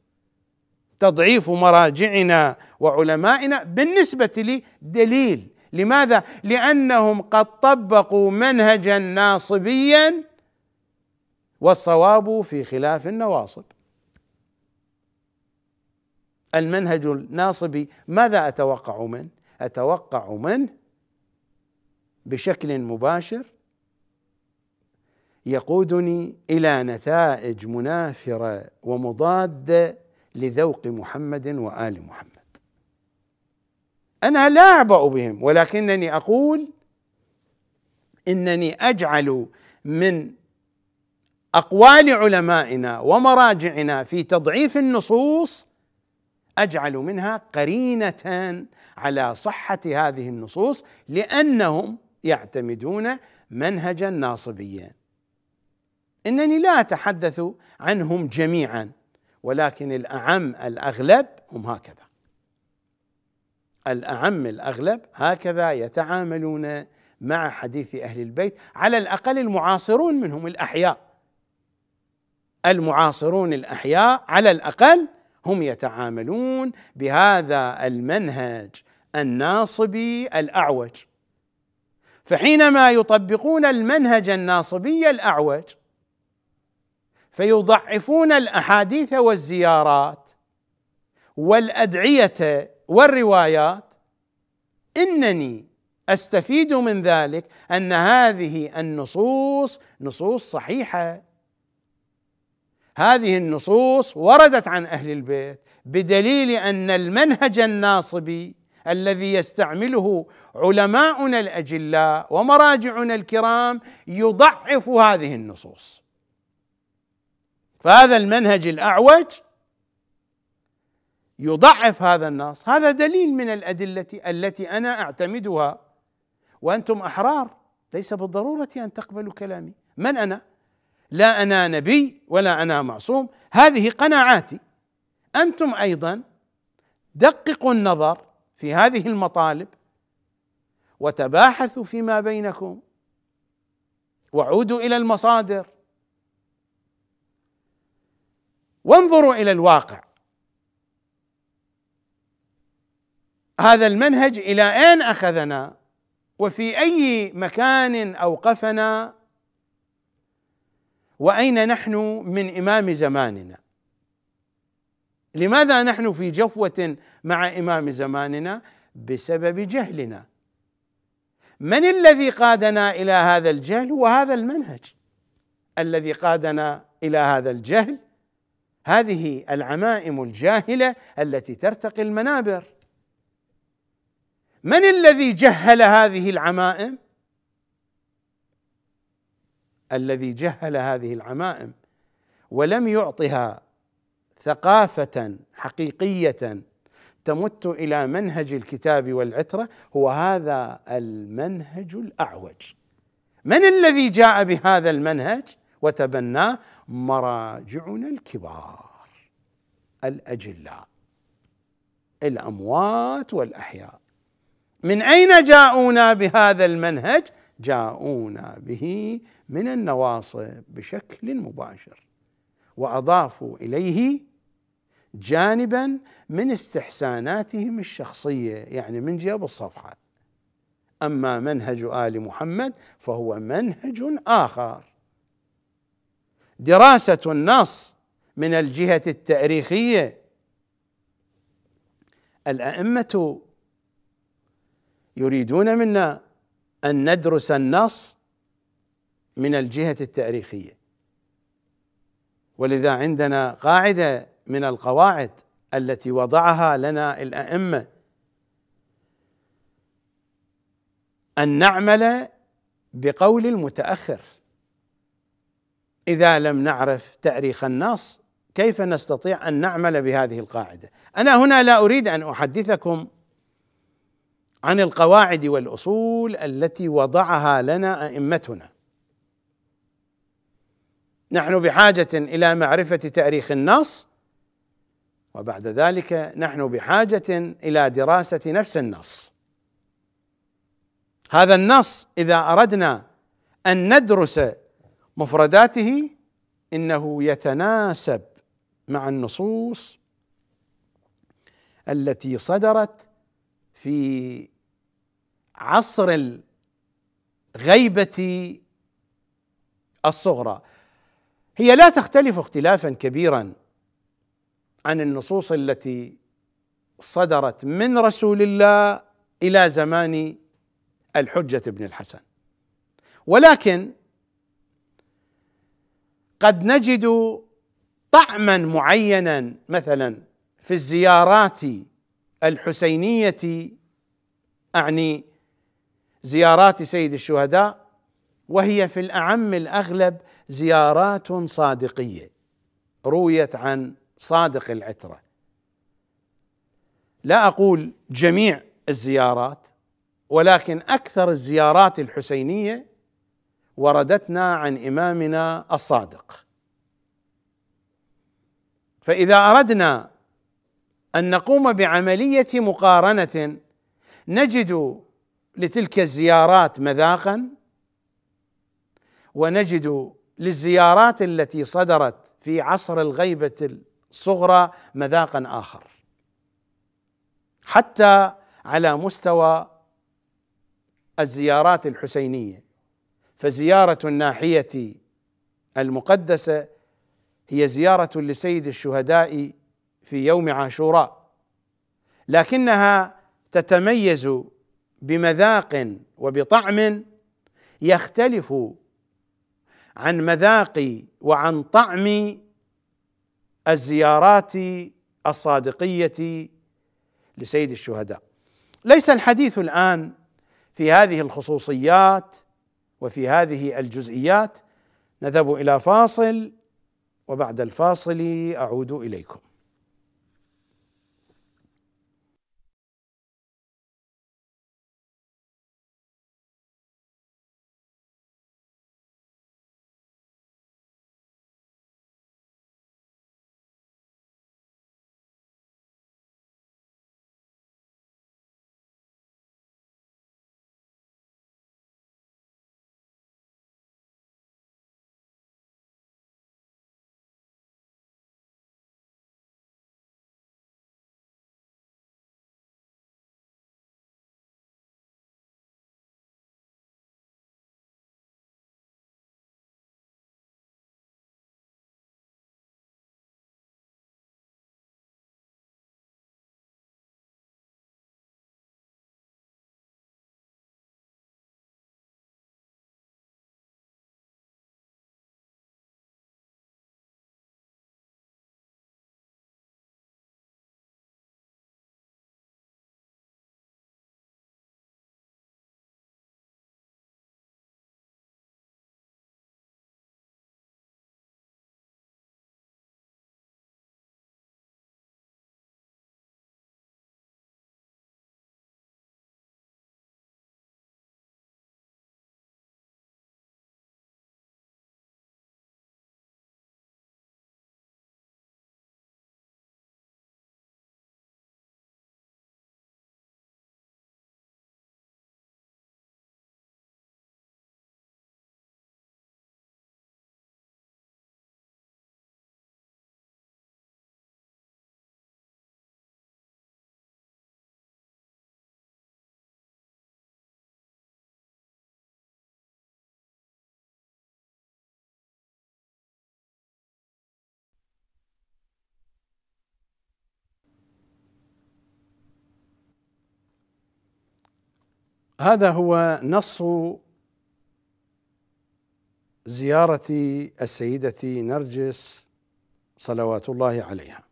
تضعيف مراجعنا وعلمائنا بالنسبه لي دليل لماذا لانهم قد طبقوا منهجا ناصبيا والصواب في خلاف النواصب المنهج الناصبي ماذا اتوقع منه اتوقع منه بشكل مباشر يقودني الى نتائج منافره ومضاده لذوق محمد وآل محمد أنا لا أعبأ بهم ولكنني أقول إنني أجعل من أقوال علمائنا ومراجعنا في تضعيف النصوص أجعل منها قرينة على صحة هذه النصوص لأنهم يعتمدون منهجا ناصبيا إنني لا أتحدث عنهم جميعا ولكن الأعم الأغلب هم هكذا الأعم الأغلب هكذا يتعاملون مع حديث أهل البيت على الأقل المعاصرون منهم الأحياء المعاصرون الأحياء على الأقل هم يتعاملون بهذا المنهج الناصبي الأعوج فحينما يطبقون المنهج الناصبي الأعوج فيضعفون الاحاديث والزيارات والادعيه والروايات انني استفيد من ذلك ان هذه النصوص نصوص صحيحه هذه النصوص وردت عن اهل البيت بدليل ان المنهج الناصبي الذي يستعمله علماؤنا الاجلاء ومراجعنا الكرام يضعف هذه النصوص فهذا المنهج الاعوج يضعف هذا النص هذا دليل من الادله التي انا اعتمدها وانتم احرار ليس بالضروره ان تقبلوا كلامي من انا لا انا نبي ولا انا معصوم هذه قناعاتي انتم ايضا دققوا النظر في هذه المطالب وتباحثوا فيما بينكم وعودوا الى المصادر وانظروا الى الواقع هذا المنهج الى اين اخذنا وفي اي مكان اوقفنا واين نحن من امام زماننا لماذا نحن في جفوه مع امام زماننا بسبب جهلنا من الذي قادنا الى هذا الجهل وهذا المنهج الذي قادنا الى هذا الجهل هذه العمائم الجاهله التي ترتقي المنابر من الذي جهل هذه العمائم الذي جهل هذه العمائم ولم يعطها ثقافه حقيقيه تمت الى منهج الكتاب والعتره هو هذا المنهج الاعوج من الذي جاء بهذا المنهج وتبناه مراجعنا الكبار الاجلاء الاموات والاحياء من اين جاءونا بهذا المنهج جاءونا به من النواصب بشكل مباشر واضافوا اليه جانبا من استحساناتهم الشخصيه يعني من جيب الصفحه اما منهج ال محمد فهو منهج اخر دراسه النص من الجهه التاريخيه الائمه يريدون منا ان ندرس النص من الجهه التاريخيه ولذا عندنا قاعده من القواعد التي وضعها لنا الائمه ان نعمل بقول المتاخر اذا لم نعرف تاريخ النص كيف نستطيع ان نعمل بهذه القاعده انا هنا لا اريد ان احدثكم عن القواعد والاصول التي وضعها لنا ائمتنا نحن بحاجه الى معرفه تاريخ النص وبعد ذلك نحن بحاجه الى دراسه نفس النص هذا النص اذا اردنا ان ندرس مفرداته انه يتناسب مع النصوص التي صدرت في عصر الغيبه الصغرى هي لا تختلف اختلافا كبيرا عن النصوص التي صدرت من رسول الله الى زمان الحجه بن الحسن ولكن قد نجد طعما معينا مثلا في الزيارات الحسينيه اعني زيارات سيد الشهداء وهي في الاعم الاغلب زيارات صادقيه رويت عن صادق العتره لا اقول جميع الزيارات ولكن اكثر الزيارات الحسينيه وردتنا عن إمامنا الصادق فإذا أردنا أن نقوم بعملية مقارنة نجد لتلك الزيارات مذاقا ونجد للزيارات التي صدرت في عصر الغيبة الصغرى مذاقا آخر حتى على مستوى الزيارات الحسينيه فزيارة الناحية المقدسة هي زيارة لسيد الشهداء في يوم عاشوراء لكنها تتميز بمذاق وبطعم يختلف عن مذاق وعن طعم الزيارات الصادقيه لسيد الشهداء ليس الحديث الان في هذه الخصوصيات وفي هذه الجزئيات نذهب الى فاصل وبعد الفاصل اعود اليكم هذا هو نص زيارة السيدة نرجس صلوات الله عليها.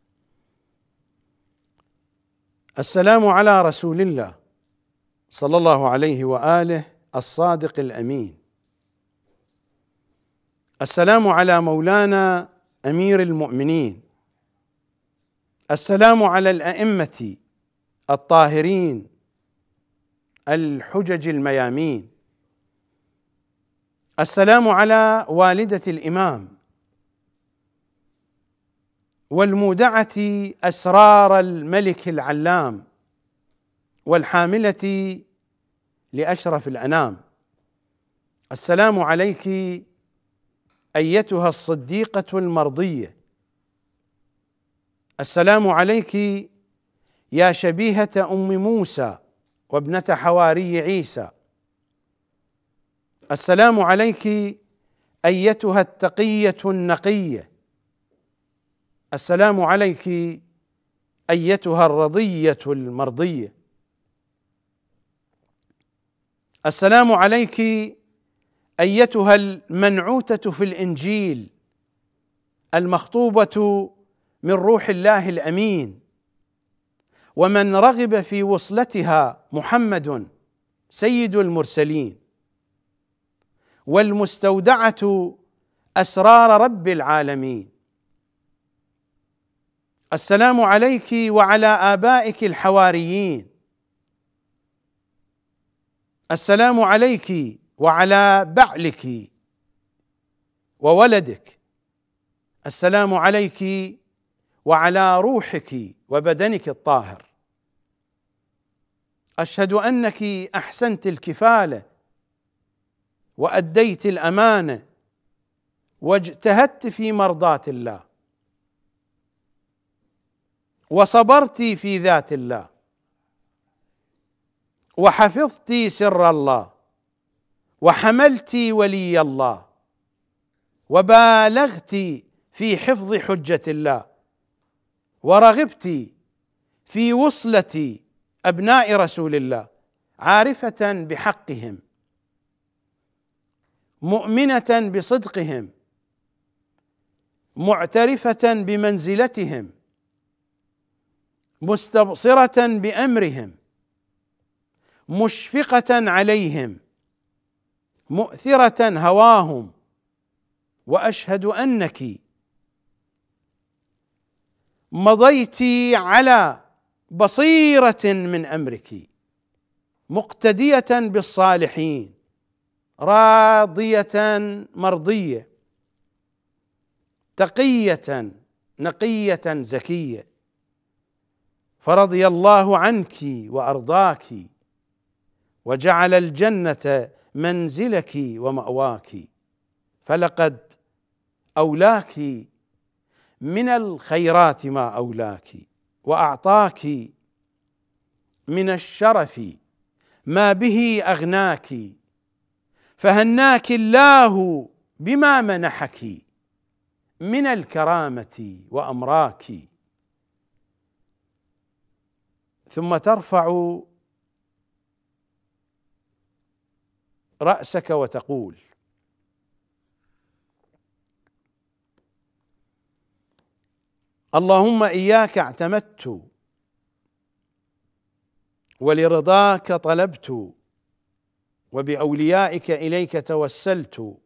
السلام على رسول الله صلى الله عليه واله الصادق الامين. السلام على مولانا امير المؤمنين. السلام على الائمه الطاهرين الحجج الميامين السلام على والده الامام والمودعه اسرار الملك العلام والحامله لاشرف الانام السلام عليك ايتها الصديقه المرضيه السلام عليك يا شبيهه ام موسى وابنة حواري عيسى السلام عليك ايتها التقيه النقيه السلام عليك ايتها الرضيه المرضيه السلام عليك ايتها المنعوته في الانجيل المخطوبه من روح الله الامين ومن رغب في وصلتها محمد سيد المرسلين والمستودعه اسرار رب العالمين السلام عليك وعلى ابائك الحواريين السلام عليك وعلى بعلك وولدك السلام عليك وعلى روحك وبدنك الطاهر اشهد انك احسنت الكفاله واديت الامانه واجتهدت في مرضاه الله وصبرت في ذات الله وحفظت سر الله وحملت ولي الله وبالغت في حفظ حجه الله ورغبت في وصلتي ابناء رسول الله عارفه بحقهم مؤمنه بصدقهم معترفه بمنزلتهم مستبصره بامرهم مشفقه عليهم مؤثره هواهم واشهد انك مضيت على بصيره من امرك مقتديه بالصالحين راضيه مرضيه تقيه نقيه زكيه فرضي الله عنك وارضاك وجعل الجنه منزلك وماواك فلقد اولاك من الخيرات ما اولاك واعطاك من الشرف ما به اغناك فهناك الله بما منحك من الكرامه وامراك ثم ترفع راسك وتقول اللهم اياك اعتمدت ولرضاك طلبت وباوليائك اليك توسلت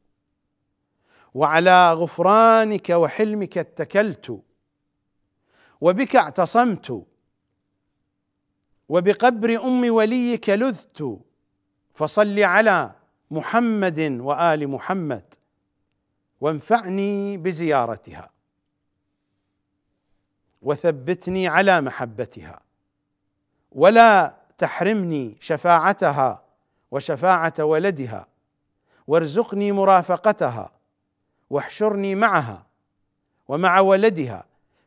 وعلى غفرانك وحلمك اتكلت وبك اعتصمت وبقبر ام وليك لذت فصل على محمد وال محمد وانفعني بزيارتها وثبتني على محبتها ولا تحرمني شفاعتها وشفاعه ولدها وارزقني مرافقتها واحشرني معها ومع ولدها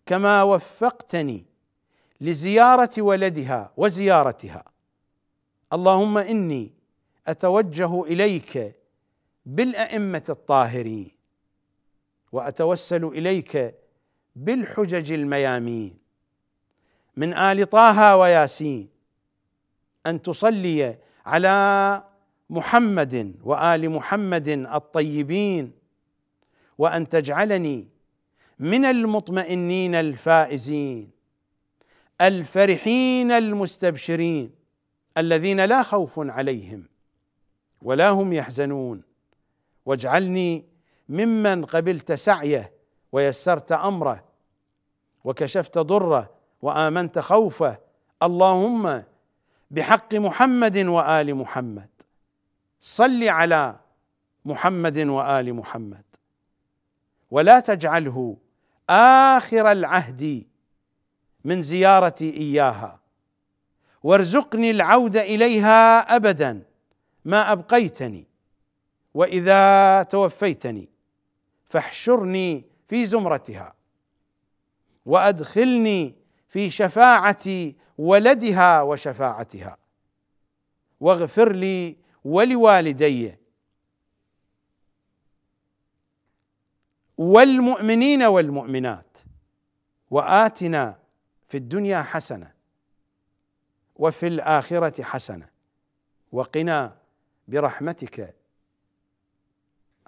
كما وفقتني لزياره ولدها وزيارتها اللهم اني اتوجه اليك بالائمه الطاهرين واتوسل اليك بالحجج الميامين من آل طه وياسين أن تصلي على محمد وآل محمد الطيبين وأن تجعلني من المطمئنين الفائزين الفرحين المستبشرين الذين لا خوف عليهم ولا هم يحزنون واجعلني ممن قبلت سعيه ويسرت امره وكشفت ضره وامنت خوفه اللهم بحق محمد وال محمد صل على محمد وال محمد ولا تجعله اخر العهد من زيارتي اياها وارزقني العود اليها ابدا ما ابقيتني واذا توفيتني فاحشرني في زمرتها وادخلني في شفاعه ولدها وشفاعتها واغفر لي ولوالدي والمؤمنين والمؤمنات واتنا في الدنيا حسنه وفي الاخره حسنه وقنا برحمتك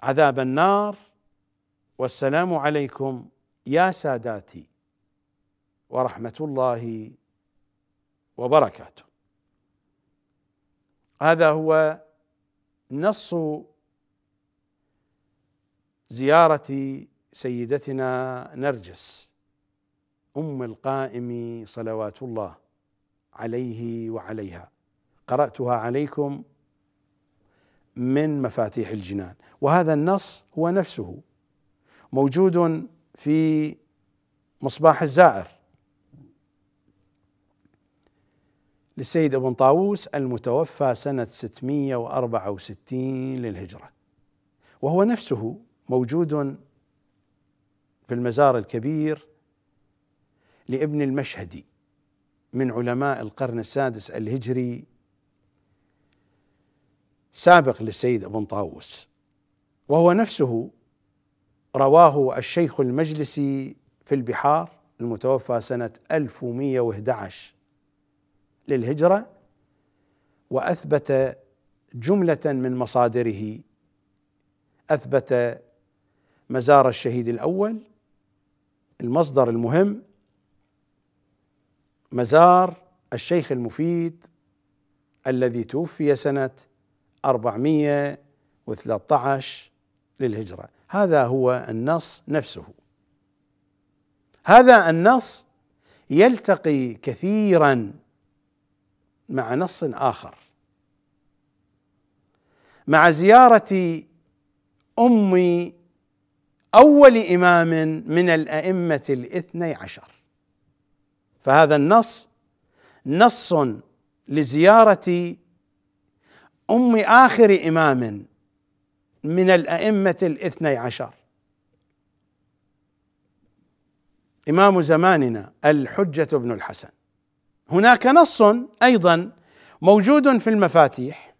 عذاب النار والسلام عليكم يا ساداتي ورحمه الله وبركاته هذا هو نص زياره سيدتنا نرجس ام القائم صلوات الله عليه وعليها قراتها عليكم من مفاتيح الجنان وهذا النص هو نفسه موجود في مصباح الزائر للسيد ابن طاووس المتوفى سنة 664 للهجرة وهو نفسه موجود في المزار الكبير لابن المشهدي من علماء القرن السادس الهجري سابق للسيد ابن طاووس وهو نفسه رواه الشيخ المجلسي في البحار المتوفى سنة 1111 للهجرة وأثبت جملة من مصادره أثبت مزار الشهيد الأول المصدر المهم مزار الشيخ المفيد الذي توفي سنة 413 للهجرة هذا هو النص نفسه هذا النص يلتقي كثيرا مع نص اخر مع زياره ام اول امام من الائمه الاثني عشر فهذا النص نص لزياره ام اخر امام من الأئمة الاثني عشر إمام زماننا الحجة بن الحسن هناك نص أيضا موجود في المفاتيح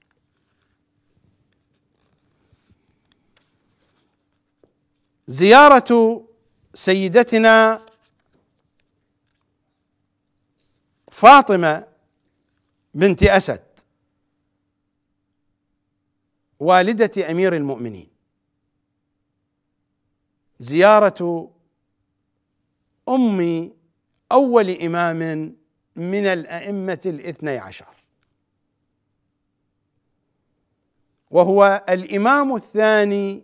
زيارة سيدتنا فاطمة بنت أسد والده امير المؤمنين زياره ام اول امام من الائمه الاثني عشر وهو الامام الثاني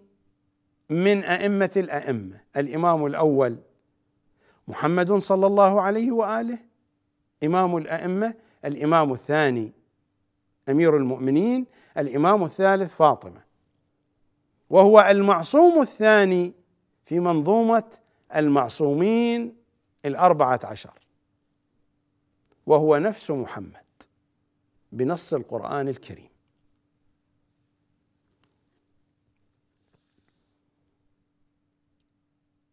من ائمه الائمه الامام الاول محمد صلى الله عليه واله امام الائمه الامام الثاني امير المؤمنين الامام الثالث فاطمه وهو المعصوم الثاني في منظومه المعصومين الاربعه عشر وهو نفس محمد بنص القران الكريم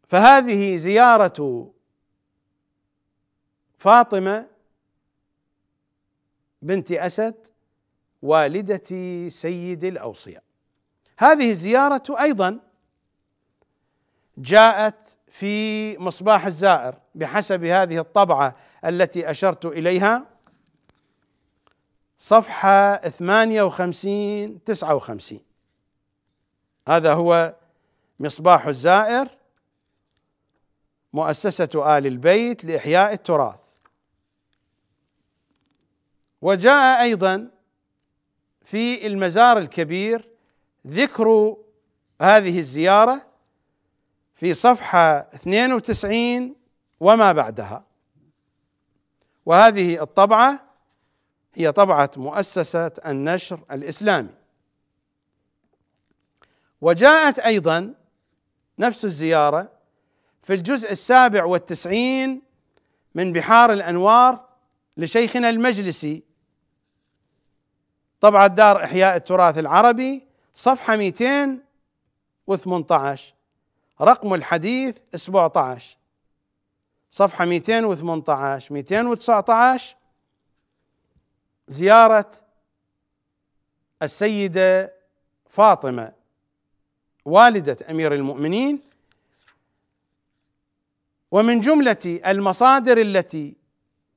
فهذه زياره فاطمه بنت اسد والدة سيد الأوصياء هذه الزيارة أيضا جاءت في مصباح الزائر بحسب هذه الطبعة التي أشرت إليها صفحة 58 59 هذا هو مصباح الزائر مؤسسة آل البيت لإحياء التراث وجاء أيضا في المزار الكبير ذكر هذه الزيارة في صفحة 92 وما بعدها وهذه الطبعة هي طبعة مؤسسة النشر الإسلامي وجاءت أيضا نفس الزيارة في الجزء السابع والتسعين من بحار الأنوار لشيخنا المجلسي طبعة دار إحياء التراث العربي صفحة 218 رقم الحديث 17 صفحة 218 219 زيارة السيدة فاطمة والدة أمير المؤمنين ومن جملة المصادر التي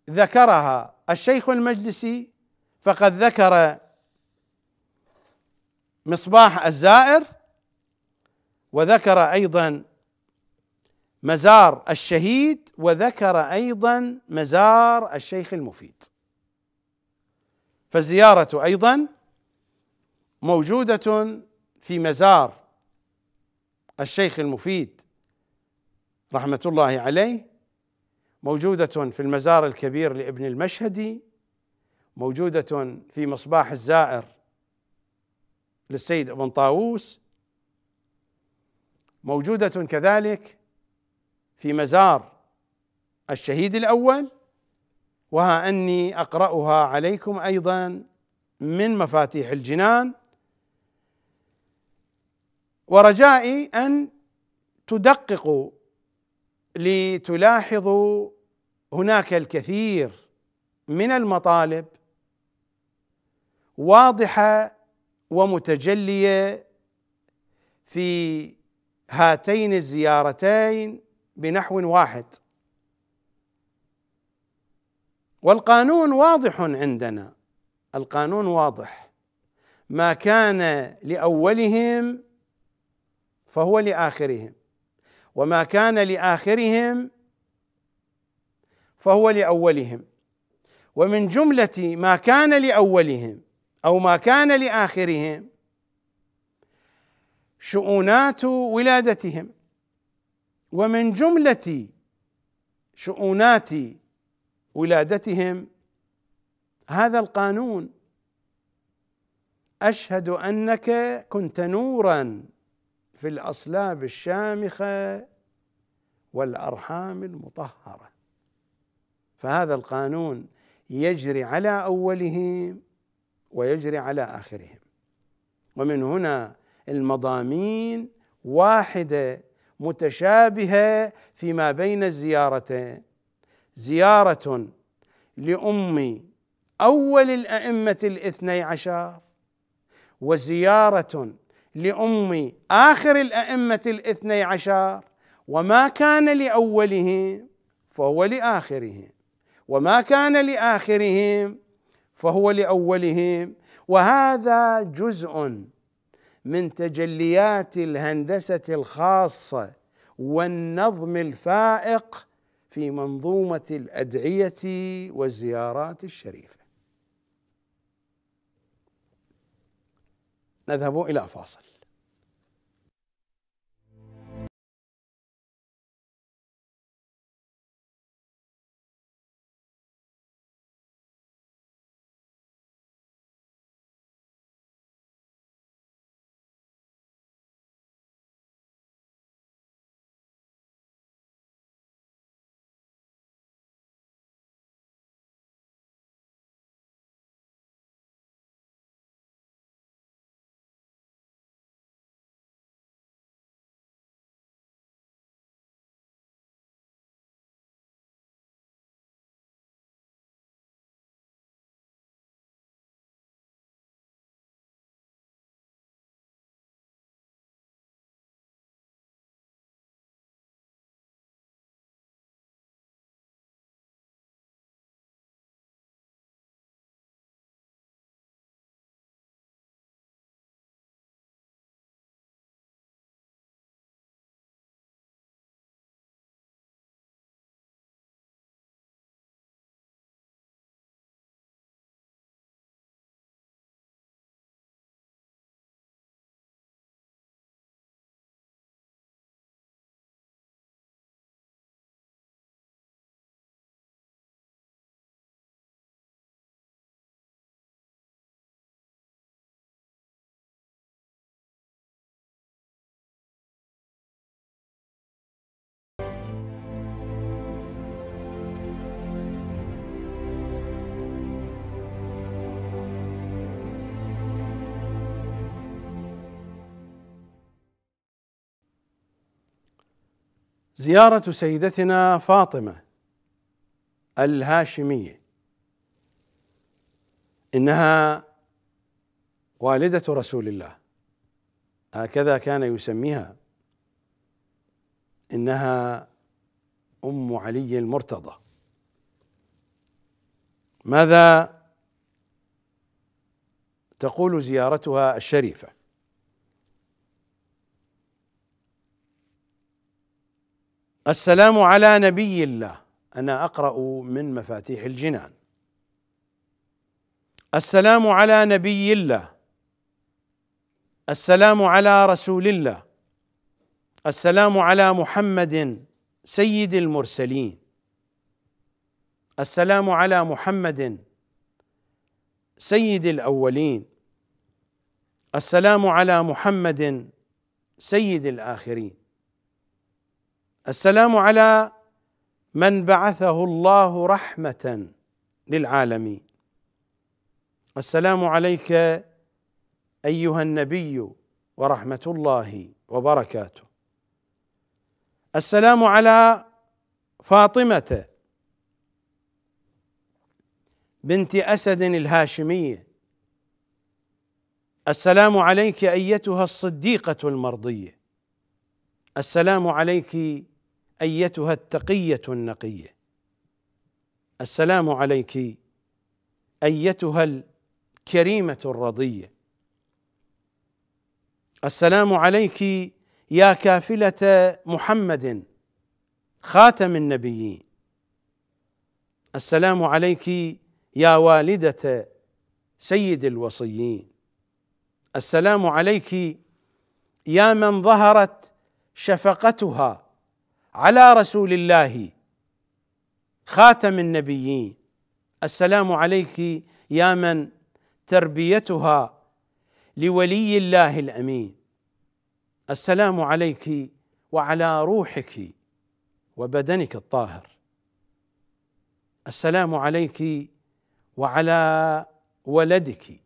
ذكرها الشيخ المجلسي فقد ذكر مصباح الزائر وذكر ايضا مزار الشهيد وذكر ايضا مزار الشيخ المفيد فالزياره ايضا موجوده في مزار الشيخ المفيد رحمه الله عليه موجوده في المزار الكبير لابن المشهدي موجوده في مصباح الزائر للسيد ابن طاووس موجودة كذلك في مزار الشهيد الأول وها أني أقرأها عليكم أيضا من مفاتيح الجنان ورجائي أن تدققوا لتلاحظوا هناك الكثير من المطالب واضحه ومتجليه في هاتين الزيارتين بنحو واحد والقانون واضح عندنا القانون واضح ما كان لاولهم فهو لاخرهم وما كان لاخرهم فهو لاولهم ومن جمله ما كان لاولهم او ما كان لاخرهم شؤونات ولادتهم ومن جمله شؤونات ولادتهم هذا القانون اشهد انك كنت نورا في الاصلاب الشامخه والارحام المطهره فهذا القانون يجري على اولهم ويجري على اخرهم ومن هنا المضامين واحده متشابهه فيما بين الزيارتين زياره لام اول الائمه الاثني عشر وزياره لام اخر الائمه الاثني عشر وما كان لاولهم فهو لاخرهم وما كان لاخرهم فهو لاولهم وهذا جزء من تجليات الهندسه الخاصه والنظم الفائق في منظومه الادعيه والزيارات الشريفه نذهب الى فاصل زيارة سيدتنا فاطمة الهاشمية إنها والدة رسول الله هكذا كان يسميها إنها أم علي المرتضى ماذا تقول زيارتها الشريفه السلام على نبي الله انا اقرا من مفاتيح الجنان السلام على نبي الله السلام على رسول الله السلام على محمد سيد المرسلين السلام على محمد سيد الاولين السلام على محمد سيد الاخرين السلام على من بعثه الله رحمه للعالمين السلام عليك ايها النبي ورحمه الله وبركاته السلام على فاطمه بنت اسد الهاشميه السلام عليك ايتها الصديقه المرضيه السلام عليك ايتها التقيه النقيه السلام عليك ايتها الكريمه الرضيه السلام عليك يا كافله محمد خاتم النبيين السلام عليك يا والده سيد الوصيين السلام عليك يا من ظهرت شفقتها على رسول الله خاتم النبيين السلام عليك يا من تربيتها لولي الله الامين السلام عليك وعلى روحك وبدنك الطاهر السلام عليك وعلى ولدك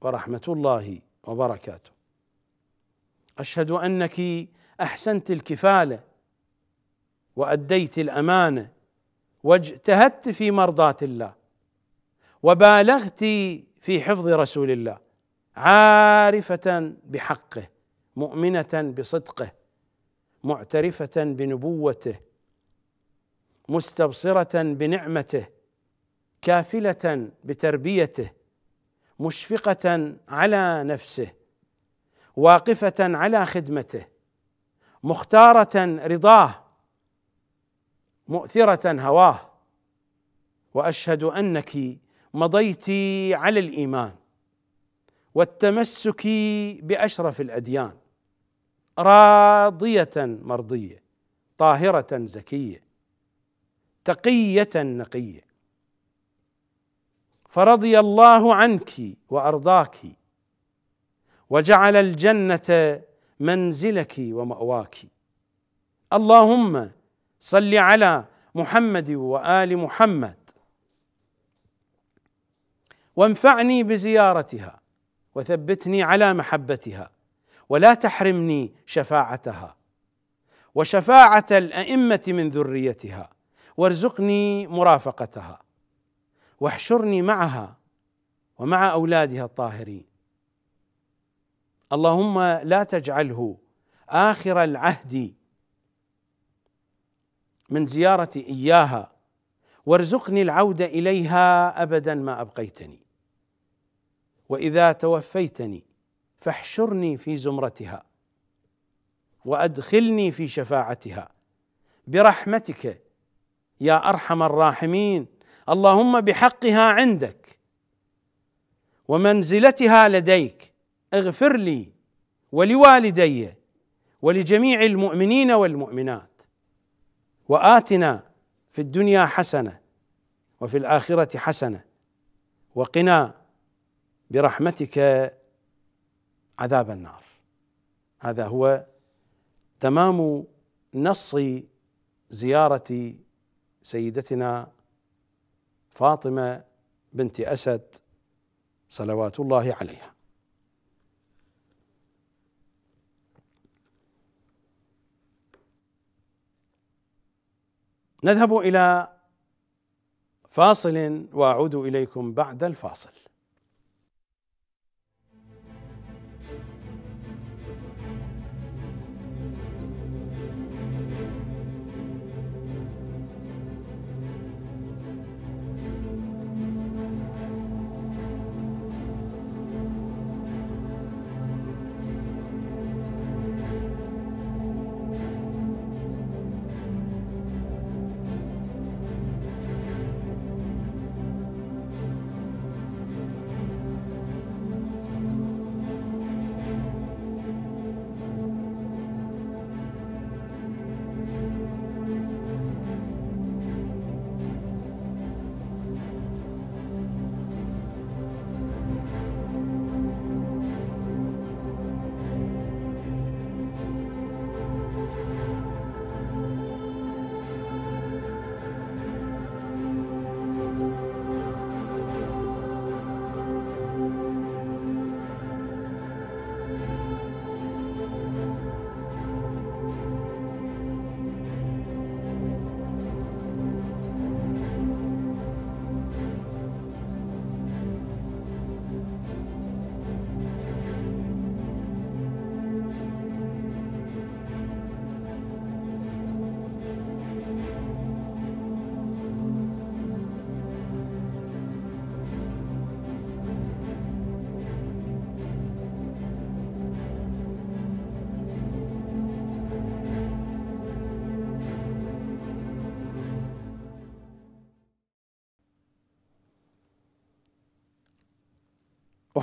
ورحمه الله وبركاته اشهد انك احسنت الكفاله واديت الامانه واجتهدت في مرضاه الله وبالغت في حفظ رسول الله عارفه بحقه مؤمنه بصدقه معترفه بنبوته مستبصره بنعمته كافله بتربيته مشفقه على نفسه واقفه على خدمته مختاره رضاه مؤثرة هواه واشهد انك مضيت على الايمان والتمسك باشرف الاديان راضيه مرضيه طاهره زكيه تقيه نقيه فرضي الله عنك وارضاك وجعل الجنه منزلك وماواك اللهم صل على محمد وال محمد وانفعني بزيارتها وثبتني على محبتها ولا تحرمني شفاعتها وشفاعه الائمه من ذريتها وارزقني مرافقتها واحشرني معها ومع اولادها الطاهرين اللهم لا تجعله اخر العهد من زيارتي اياها وارزقني العوده اليها ابدا ما ابقيتني واذا توفيتني فاحشرني في زمرتها وادخلني في شفاعتها برحمتك يا ارحم الراحمين اللهم بحقها عندك ومنزلتها لديك اغفر لي ولوالدي ولجميع المؤمنين والمؤمنات واتنا في الدنيا حسنه وفي الاخره حسنه وقنا برحمتك عذاب النار هذا هو تمام نص زياره سيدتنا فاطمه بنت اسد صلوات الله عليها نذهب الى فاصل واعود اليكم بعد الفاصل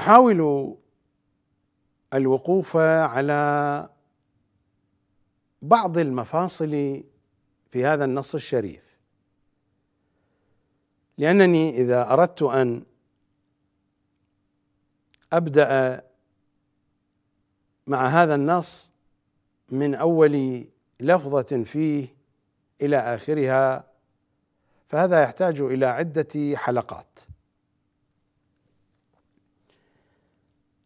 احاول الوقوف على بعض المفاصل في هذا النص الشريف لانني اذا اردت ان ابدا مع هذا النص من اول لفظه فيه الى اخرها فهذا يحتاج الى عده حلقات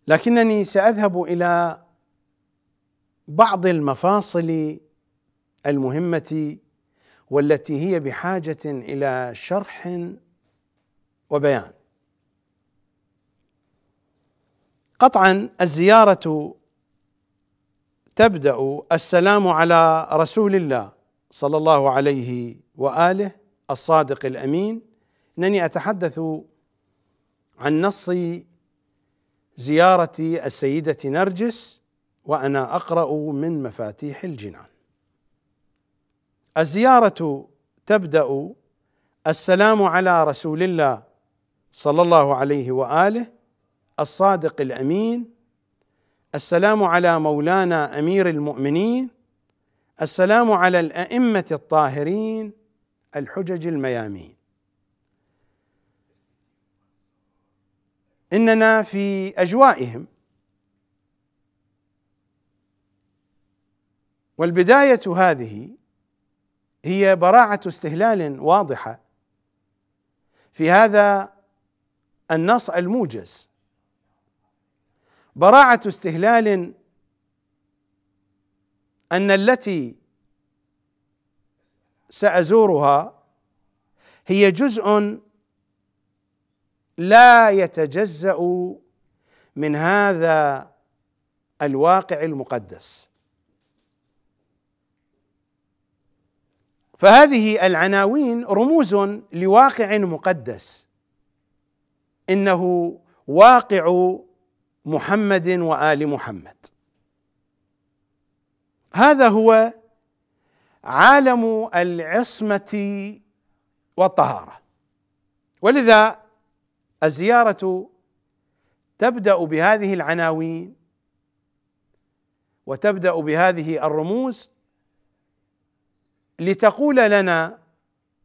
لكنني ساذهب الى بعض المفاصل المهمه والتي هي بحاجه الى شرح وبيان قطعا الزياره تبدا السلام على رسول الله صلى الله عليه واله الصادق الامين انني اتحدث عن نص زيارة السيدة نرجس وأنا أقرأ من مفاتيح الجنان الزيارة تبدأ السلام على رسول الله صلى الله عليه وآله الصادق الأمين السلام على مولانا أمير المؤمنين السلام على الأئمة الطاهرين الحجج الميامين اننا في اجوائهم والبدايه هذه هي براعه استهلال واضحه في هذا النص الموجز براعه استهلال ان التي سازورها هي جزء لا يتجزا من هذا الواقع المقدس فهذه العناوين رموز لواقع مقدس انه واقع محمد وال محمد هذا هو عالم العصمه والطهاره ولذا الزيارة تبدأ بهذه العناوين وتبدأ بهذه الرموز لتقول لنا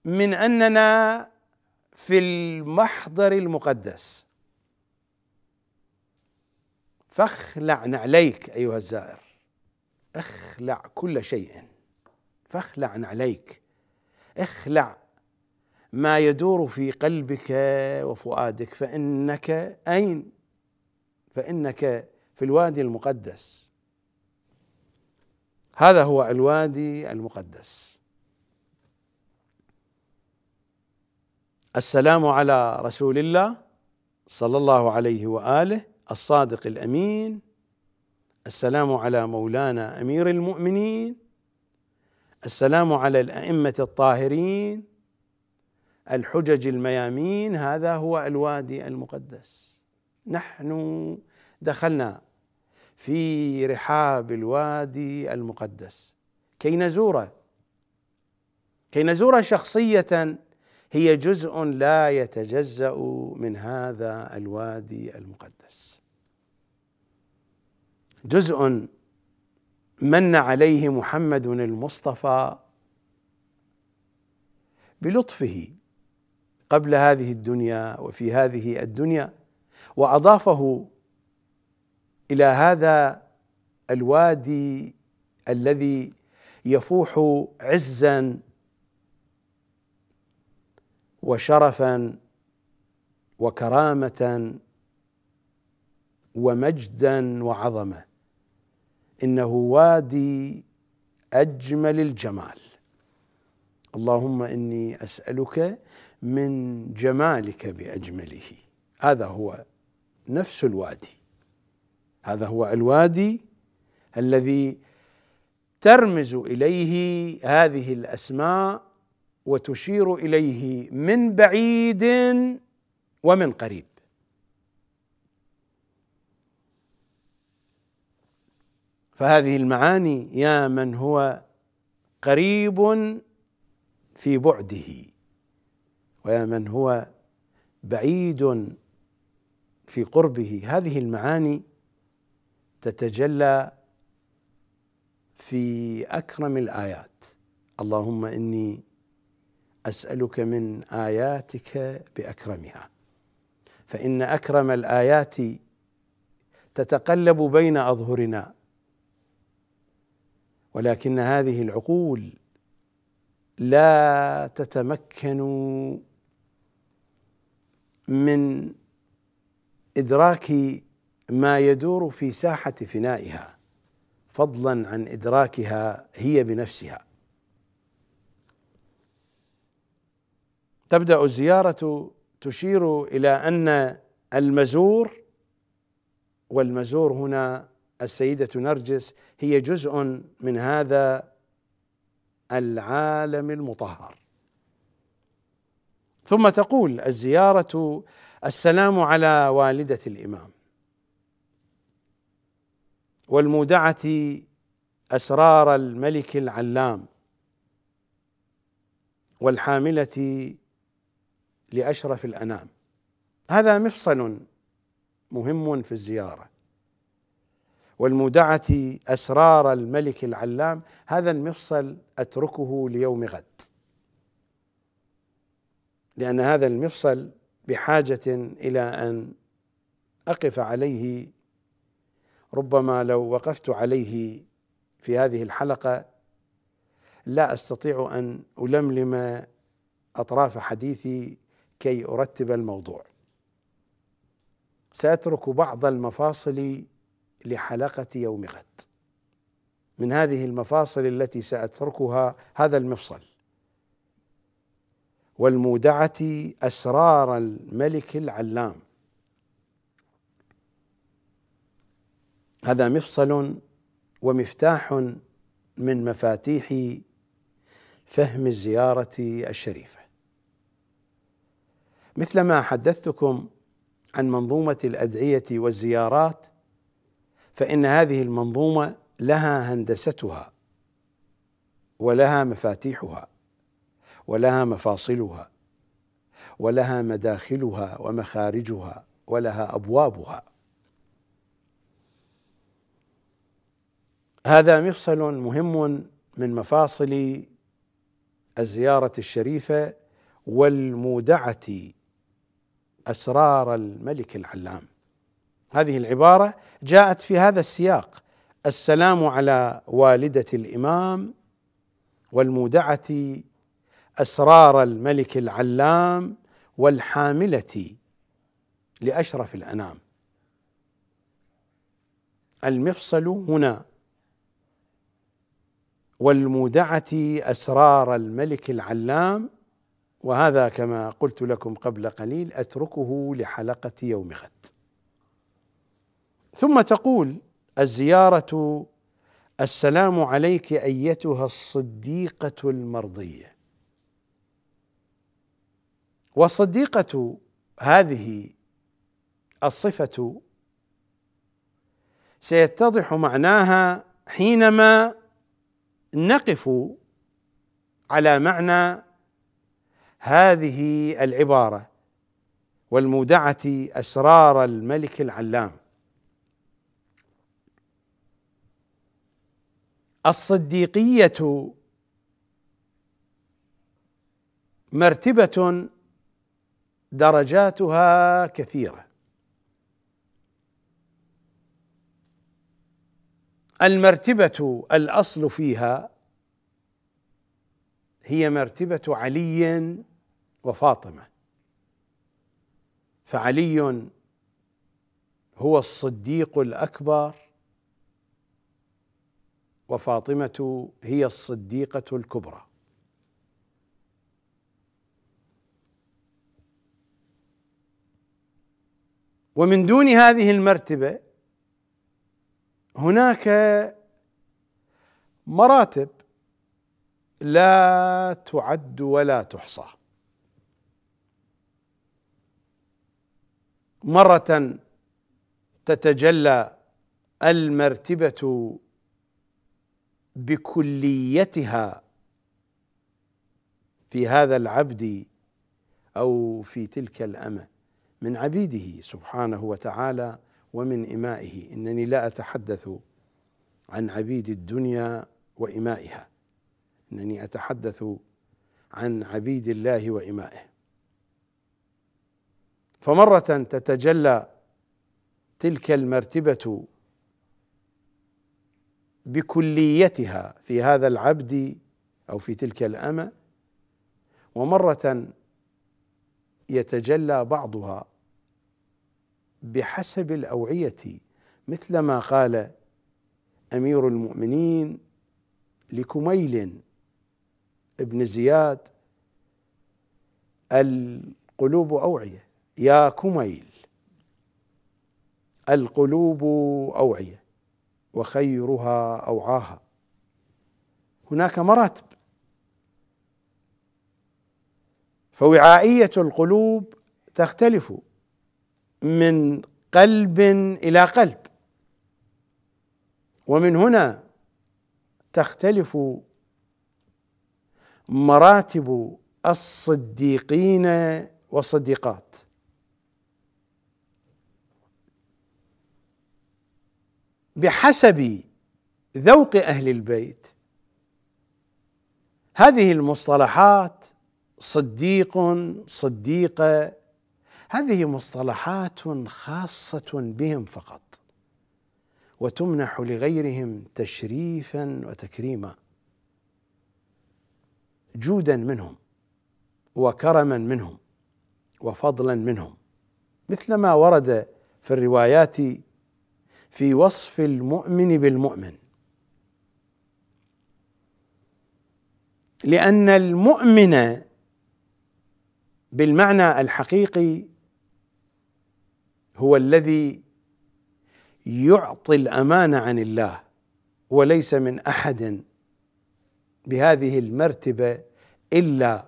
من أننا في المحضر المقدس فاخلع نعليك أيها الزائر اخلع كل شيء فاخلع نعليك اخلع ما يدور في قلبك وفؤادك فانك اين فانك في الوادي المقدس هذا هو الوادي المقدس السلام على رسول الله صلى الله عليه واله الصادق الامين السلام على مولانا امير المؤمنين السلام على الائمه الطاهرين الحجج الميامين هذا هو الوادي المقدس نحن دخلنا في رحاب الوادي المقدس كي نزوره كي نزوره شخصيه هي جزء لا يتجزا من هذا الوادي المقدس جزء من عليه محمد المصطفى بلطفه قبل هذه الدنيا وفي هذه الدنيا واضافه الى هذا الوادي الذي يفوح عزا وشرفا وكرامه ومجدا وعظمه انه وادي اجمل الجمال اللهم اني اسالك من جمالك باجمله هذا هو نفس الوادي هذا هو الوادي الذي ترمز اليه هذه الاسماء وتشير اليه من بعيد ومن قريب فهذه المعاني يا من هو قريب في بعده ويا من هو بعيد في قربه هذه المعاني تتجلى في اكرم الايات اللهم اني اسالك من اياتك باكرمها فان اكرم الايات تتقلب بين اظهرنا ولكن هذه العقول لا تتمكن من ادراك ما يدور في ساحه فنائها فضلا عن ادراكها هي بنفسها تبدا الزياره تشير الى ان المزور والمزور هنا السيده نرجس هي جزء من هذا العالم المطهر ثم تقول الزيارة السلام على والدة الإمام والمودعة أسرار الملك العلام والحاملة لأشرف الأنام هذا مفصل مهم في الزيارة والمودعة أسرار الملك العلام هذا المفصل أتركه ليوم غد لأن هذا المفصل بحاجة إلى أن أقف عليه ربما لو وقفت عليه في هذه الحلقة لا أستطيع أن ألملم أطراف حديثي كي أرتب الموضوع سأترك بعض المفاصل لحلقة يوم غد من هذه المفاصل التي سأتركها هذا المفصل والمودعة أسرار الملك العلام هذا مفصل ومفتاح من مفاتيح فهم الزيارة الشريفة مثلما حدثتكم عن منظومة الأدعية والزيارات فإن هذه المنظومة لها هندستها ولها مفاتيحها ولها مفاصلها ولها مداخلها ومخارجها ولها ابوابها هذا مفصل مهم من مفاصل الزياره الشريفه والمودعه اسرار الملك العلام هذه العباره جاءت في هذا السياق السلام على والده الامام والمودعه اسرار الملك العلام والحامله لاشرف الانام المفصل هنا والمودعه اسرار الملك العلام وهذا كما قلت لكم قبل قليل اتركه لحلقه يوم غد ثم تقول الزياره السلام عليك ايتها الصديقه المرضيه والصديقة هذه الصفة سيتضح معناها حينما نقف على معنى هذه العبارة والمودعة أسرار الملك العلام الصديقية مرتبة درجاتها كثيره المرتبه الاصل فيها هي مرتبه علي وفاطمه فعلي هو الصديق الاكبر وفاطمه هي الصديقه الكبرى ومن دون هذه المرتبه هناك مراتب لا تعد ولا تحصى مره تتجلى المرتبه بكليتها في هذا العبد او في تلك الامه من عبيده سبحانه وتعالى ومن إمائه إنني لا أتحدث عن عبيد الدنيا وإمائها إنني أتحدث عن عبيد الله وإمائه فمرة تتجلى تلك المرتبة بكليتها في هذا العبد أو في تلك الأمة ومرة يتجلى بعضها بحسب الأوعية مثل ما قال أمير المؤمنين لكميل بن زياد القلوب أوعية يا كميل القلوب أوعية وخيرها أوعاها هناك مراتب فوعائية القلوب تختلف من قلب الى قلب ومن هنا تختلف مراتب الصديقين والصديقات بحسب ذوق اهل البيت هذه المصطلحات صديق صديقه هذه مصطلحات خاصة بهم فقط وتمنح لغيرهم تشريفا وتكريما جودا منهم وكرما منهم وفضلا منهم مثل ما ورد في الروايات في وصف المؤمن بالمؤمن لان المؤمن بالمعنى الحقيقي هو الذي يعطي الامانه عن الله وليس من احد بهذه المرتبه الا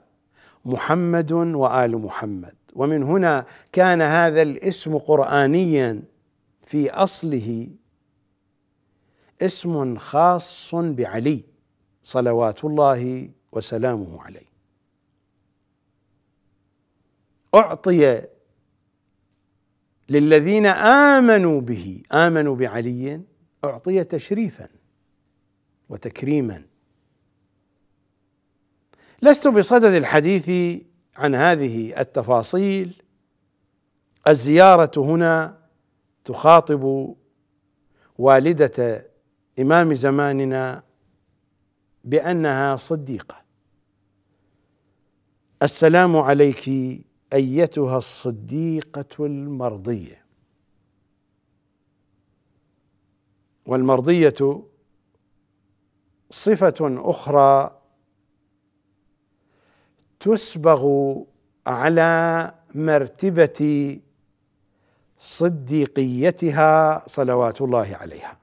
محمد وال محمد ومن هنا كان هذا الاسم قرانيا في اصله اسم خاص بعلي صلوات الله وسلامه عليه اعطي للذين امنوا به امنوا بعلي اعطي تشريفا وتكريما لست بصدد الحديث عن هذه التفاصيل الزياره هنا تخاطب والده امام زماننا بانها صديقه السلام عليك ايتها الصديقه المرضيه والمرضيه صفه اخرى تسبغ على مرتبه صديقيتها صلوات الله عليها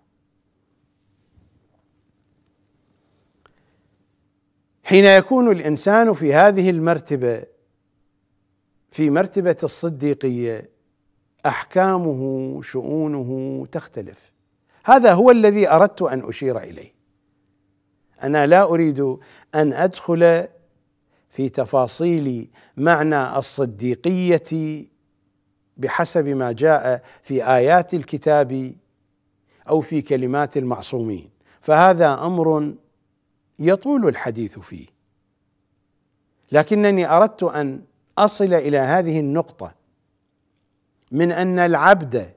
حين يكون الانسان في هذه المرتبه في مرتبه الصديقيه احكامه شؤونه تختلف هذا هو الذي اردت ان اشير اليه انا لا اريد ان ادخل في تفاصيل معنى الصديقيه بحسب ما جاء في ايات الكتاب او في كلمات المعصومين فهذا امر يطول الحديث فيه لكنني اردت ان اصل الى هذه النقطه من ان العبد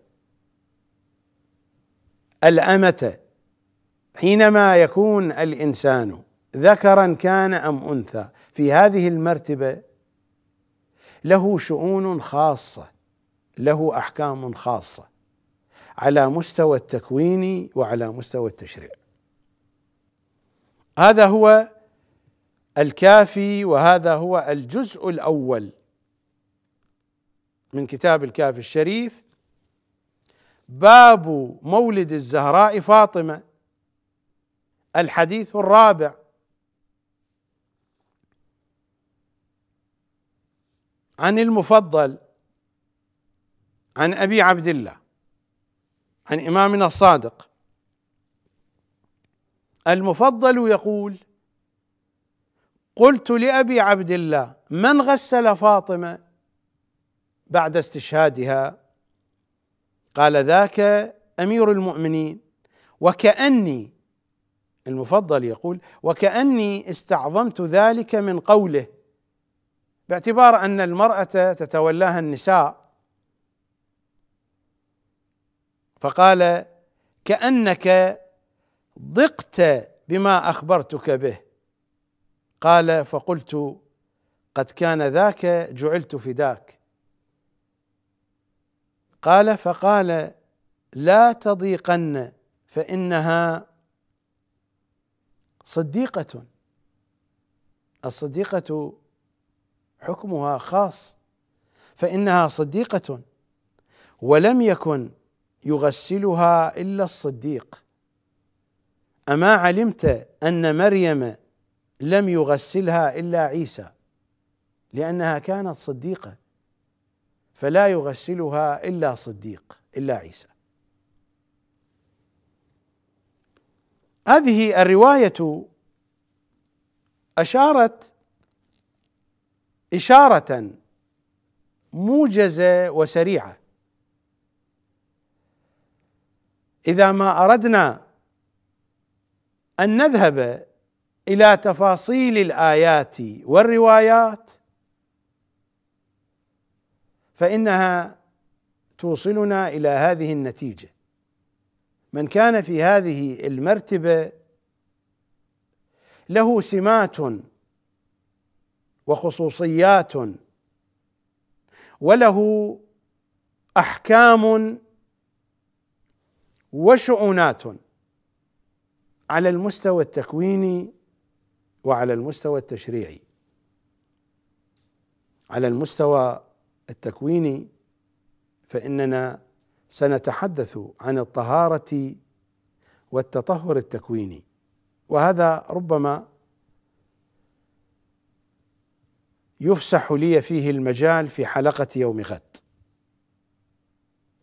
الامه حينما يكون الانسان ذكرا كان ام انثى في هذه المرتبه له شؤون خاصه له احكام خاصه على مستوى التكوين وعلى مستوى التشريع هذا هو الكافي وهذا هو الجزء الاول من كتاب الكافي الشريف باب مولد الزهراء فاطمه الحديث الرابع عن المفضل عن ابي عبد الله عن امامنا الصادق المفضل يقول قلت لابي عبد الله من غسل فاطمه بعد استشهادها قال ذاك امير المؤمنين وكاني المفضل يقول وكاني استعظمت ذلك من قوله باعتبار ان المراه تتولاها النساء فقال كانك ضقت بما اخبرتك به قال فقلت قد كان ذاك جعلت فداك قال فقال لا تضيقن فانها صديقه الصديقه حكمها خاص فانها صديقه ولم يكن يغسلها الا الصديق اما علمت ان مريم لم يغسلها الا عيسى لانها كانت صديقه فلا يغسلها الا صديق الا عيسى هذه الروايه اشارت اشاره موجزه وسريعه اذا ما اردنا ان نذهب الى تفاصيل الايات والروايات فانها توصلنا الى هذه النتيجه من كان في هذه المرتبه له سمات وخصوصيات وله احكام وشؤونات على المستوى التكويني وعلى المستوى التشريعي على المستوى التكويني فاننا سنتحدث عن الطهاره والتطهر التكويني وهذا ربما يفسح لي فيه المجال في حلقه يوم غد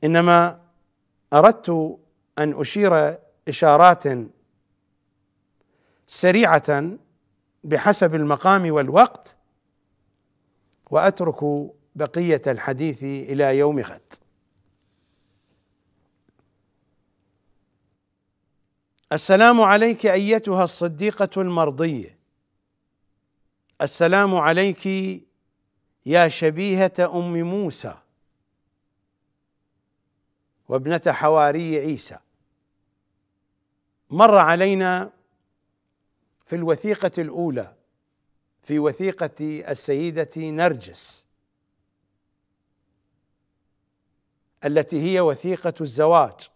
انما اردت ان اشير اشارات سريعه بحسب المقام والوقت واترك بقيه الحديث الى يوم غد السلام عليك ايتها الصديقه المرضيه السلام عليك يا شبيهه ام موسى وابنه حواري عيسى مر علينا في الوثيقة الأولى في وثيقة السيدة نرجس التي هي وثيقة الزواج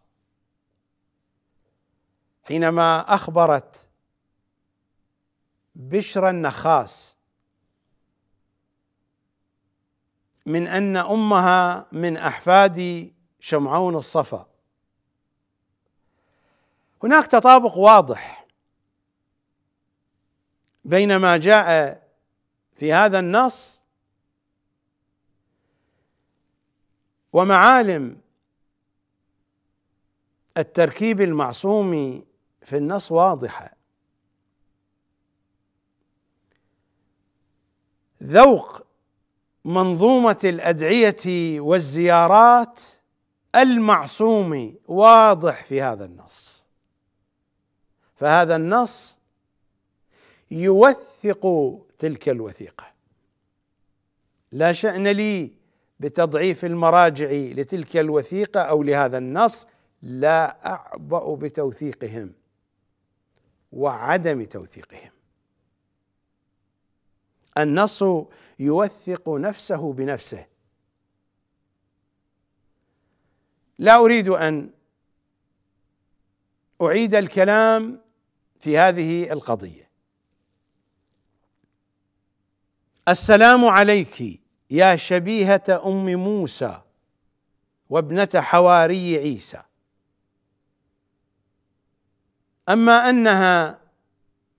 حينما أخبرت بشرى النخاس من أن أمها من أحفاد شمعون الصفا هناك تطابق واضح بينما جاء في هذا النص ومعالم التركيب المعصوم في النص واضحه ذوق منظومه الادعيه والزيارات المعصوم واضح في هذا النص فهذا النص يوثق تلك الوثيقه لا شان لي بتضعيف المراجع لتلك الوثيقه او لهذا النص لا اعبا بتوثيقهم وعدم توثيقهم النص يوثق نفسه بنفسه لا اريد ان اعيد الكلام في هذه القضيه السلام عليك يا شبيهة أم موسى وابنة حواري عيسى أما أنها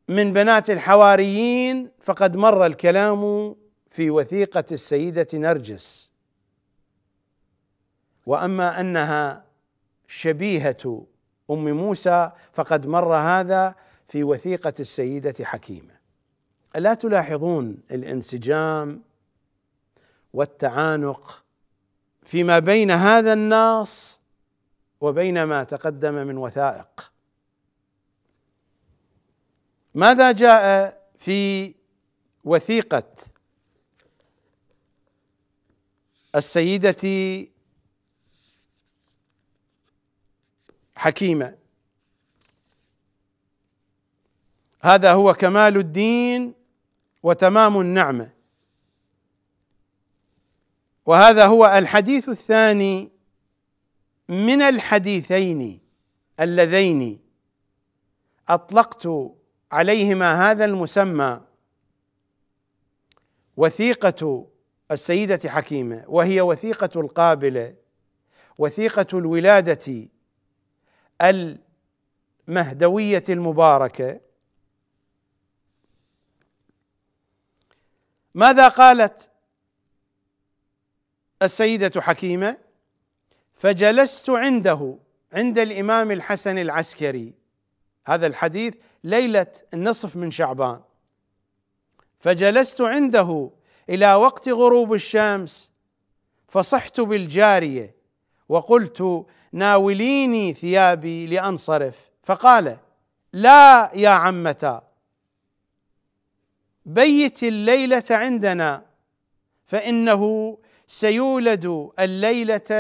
من بنات الحواريين فقد مر الكلام في وثيقة السيدة نرجس وأما أنها شبيهة أم موسى فقد مر هذا في وثيقة السيدة حكيمة الا تلاحظون الانسجام والتعانق فيما بين هذا الناص وبين ما تقدم من وثائق ماذا جاء في وثيقه السيده حكيمه هذا هو كمال الدين وتمام النعمه وهذا هو الحديث الثاني من الحديثين اللذين اطلقت عليهما هذا المسمى وثيقه السيده حكيمه وهي وثيقه القابله وثيقه الولاده المهدويه المباركه ماذا قالت السيده حكيمه فجلست عنده عند الامام الحسن العسكري هذا الحديث ليله النصف من شعبان فجلست عنده الى وقت غروب الشمس فصحت بالجاريه وقلت ناوليني ثيابي لانصرف فقال لا يا عمتا بيت الليله عندنا فانه سيولد الليله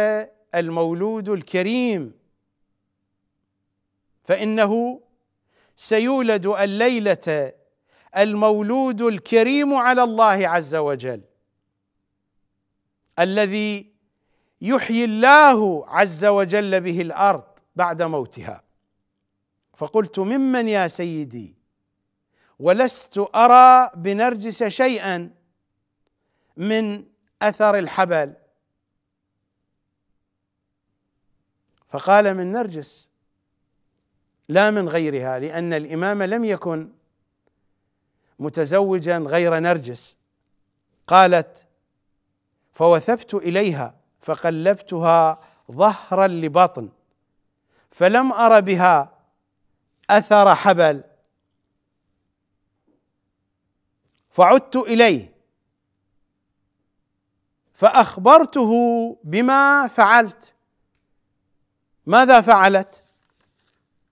المولود الكريم فانه سيولد الليله المولود الكريم على الله عز وجل الذي يحيي الله عز وجل به الارض بعد موتها فقلت ممن يا سيدي ولست ارى بنرجس شيئا من اثر الحبل فقال من نرجس لا من غيرها لان الامام لم يكن متزوجا غير نرجس قالت فوثبت اليها فقلبتها ظهرا لبطن فلم ار بها اثر حبل فعدت اليه فاخبرته بما فعلت ماذا فعلت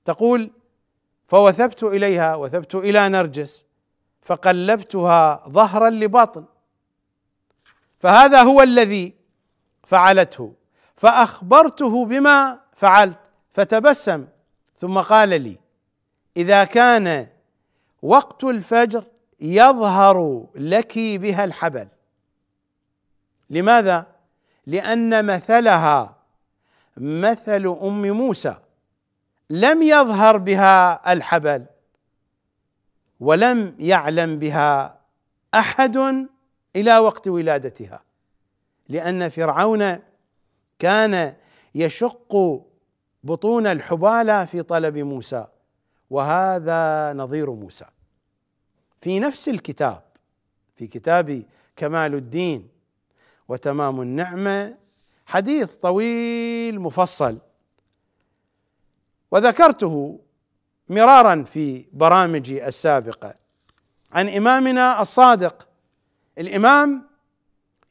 تقول فوثبت اليها وثبت الى نرجس فقلبتها ظهرا لباطن فهذا هو الذي فعلته فاخبرته بما فعلت فتبسم ثم قال لي اذا كان وقت الفجر يظهر لك بها الحبل لماذا لان مثلها مثل ام موسى لم يظهر بها الحبل ولم يعلم بها احد الى وقت ولادتها لان فرعون كان يشق بطون الحباله في طلب موسى وهذا نظير موسى في نفس الكتاب في كتاب كمال الدين وتمام النعمه حديث طويل مفصل وذكرته مرارا في برامجي السابقه عن امامنا الصادق الامام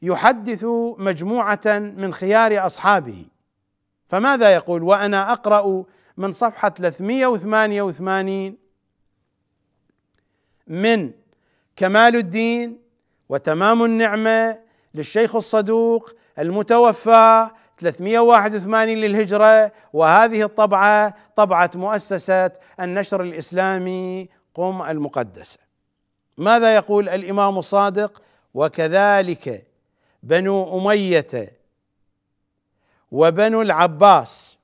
يحدث مجموعه من خيار اصحابه فماذا يقول وانا اقرا من صفحه 388 من كمال الدين وتمام النعمه للشيخ الصدوق المتوفى 381 للهجره وهذه الطبعه طبعه مؤسسه النشر الاسلامي قم المقدسه. ماذا يقول الامام الصادق؟ وكذلك بنو اميه وبنو العباس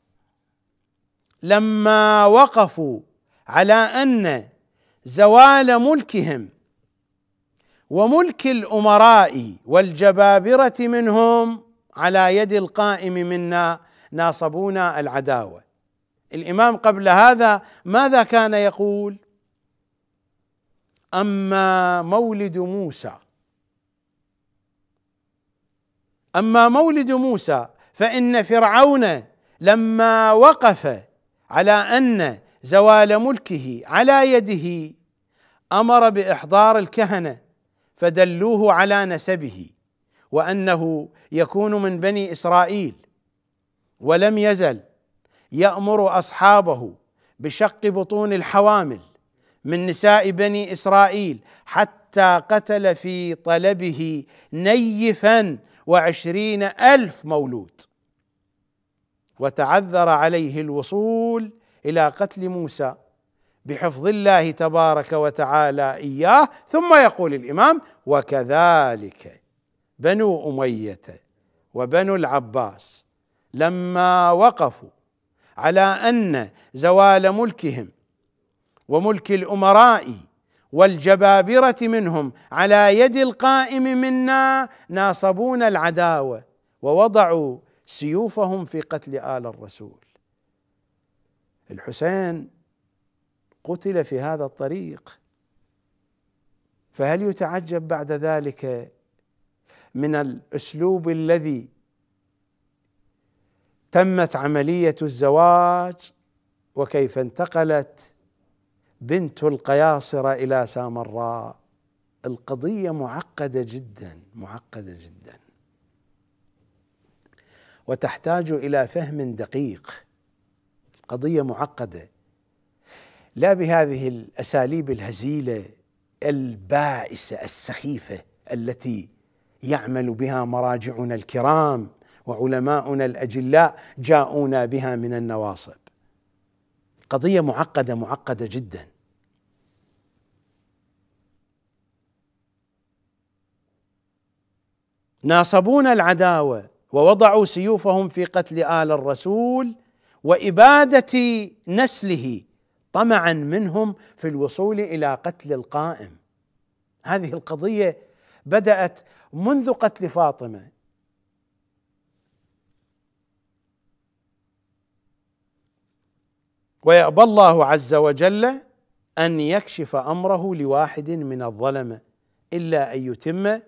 لما وقفوا على ان زوال ملكهم وملك الامراء والجبابره منهم على يد القائم منا ناصبونا العداوه الامام قبل هذا ماذا كان يقول اما مولد موسى اما مولد موسى فان فرعون لما وقف على ان زوال ملكه على يده امر باحضار الكهنه فدلوه على نسبه وانه يكون من بني اسرائيل ولم يزل يامر اصحابه بشق بطون الحوامل من نساء بني اسرائيل حتى قتل في طلبه نيفا وعشرين الف مولود وتعذر عليه الوصول الى قتل موسى بحفظ الله تبارك وتعالى اياه ثم يقول الامام وكذلك بنو اميه وبنو العباس لما وقفوا على ان زوال ملكهم وملك الامراء والجبابره منهم على يد القائم منا ناصبون العداوه ووضعوا سيوفهم في قتل ال الرسول الحسين قتل في هذا الطريق فهل يتعجب بعد ذلك من الاسلوب الذي تمت عمليه الزواج وكيف انتقلت بنت القياصره الى سامراء القضيه معقده جدا معقده جدا وتحتاج الى فهم دقيق قضيه معقده لا بهذه الاساليب الهزيله البائسه السخيفه التي يعمل بها مراجعنا الكرام وعلماؤنا الاجلاء جاءونا بها من النواصب قضيه معقده معقده جدا ناصبون العداوه ووضعوا سيوفهم في قتل ال الرسول واباده نسله طمعا منهم في الوصول الى قتل القائم هذه القضيه بدات منذ قتل فاطمه ويأبى الله عز وجل أن يكشف أمره لواحد من الظلمة إلا أن يتم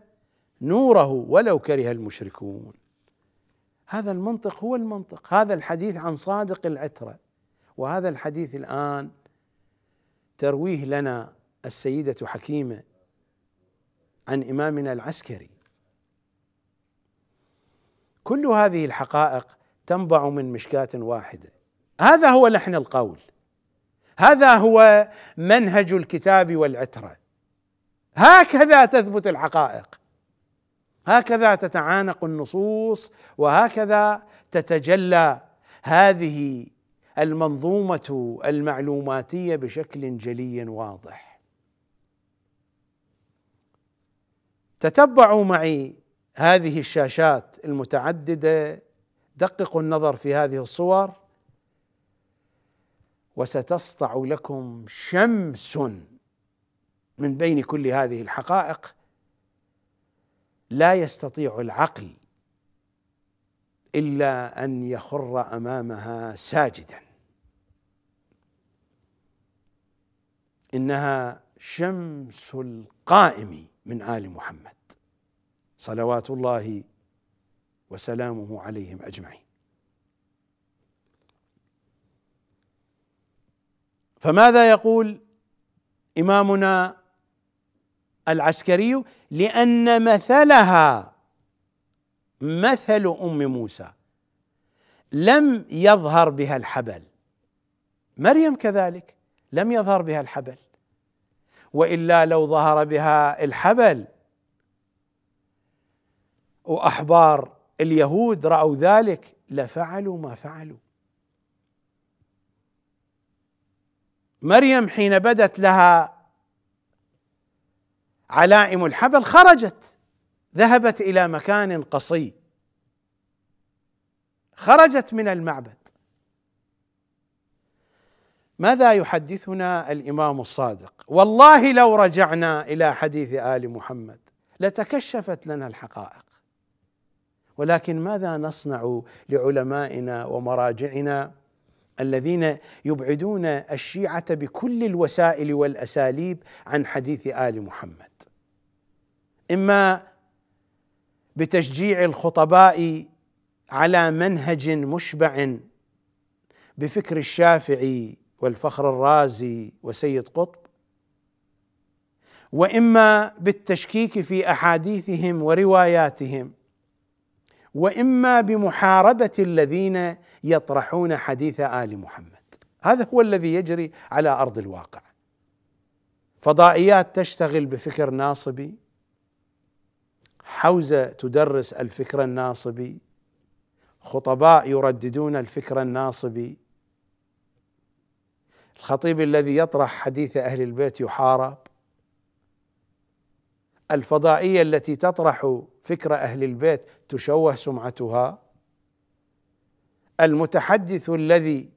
نوره ولو كره المشركون هذا المنطق هو المنطق هذا الحديث عن صادق العترة وهذا الحديث الآن ترويه لنا السيدة حكيمة عن إمامنا العسكري كل هذه الحقائق تنبع من مشكاة واحدة هذا هو لحن القول هذا هو منهج الكتاب والعترة هكذا تثبت الحقائق هكذا تتعانق النصوص وهكذا تتجلى هذه المنظومه المعلوماتيه بشكل جلي واضح تتبعوا معي هذه الشاشات المتعدده دققوا النظر في هذه الصور وستسطع لكم شمس من بين كل هذه الحقائق لا يستطيع العقل الا ان يخر امامها ساجدا انها شمس القائم من ال محمد صلوات الله وسلامه عليهم اجمعين فماذا يقول امامنا العسكري لأن مثلها مثل أم موسى لم يظهر بها الحبل مريم كذلك لم يظهر بها الحبل والا لو ظهر بها الحبل واحبار اليهود راوا ذلك لفعلوا ما فعلوا مريم حين بدت لها علائم الحبل خرجت ذهبت الى مكان قصي خرجت من المعبد ماذا يحدثنا الامام الصادق والله لو رجعنا الى حديث ال محمد لتكشفت لنا الحقائق ولكن ماذا نصنع لعلمائنا ومراجعنا الذين يبعدون الشيعه بكل الوسائل والاساليب عن حديث ال محمد اما بتشجيع الخطباء على منهج مشبع بفكر الشافعي والفخر الرازي وسيد قطب واما بالتشكيك في احاديثهم ورواياتهم واما بمحاربه الذين يطرحون حديث ال محمد هذا هو الذي يجري على ارض الواقع فضائيات تشتغل بفكر ناصبي حوزه تدرس الفكر الناصبي خطباء يرددون الفكر الناصبي الخطيب الذي يطرح حديث اهل البيت يحارب الفضائيه التي تطرح فكر اهل البيت تشوه سمعتها المتحدث الذي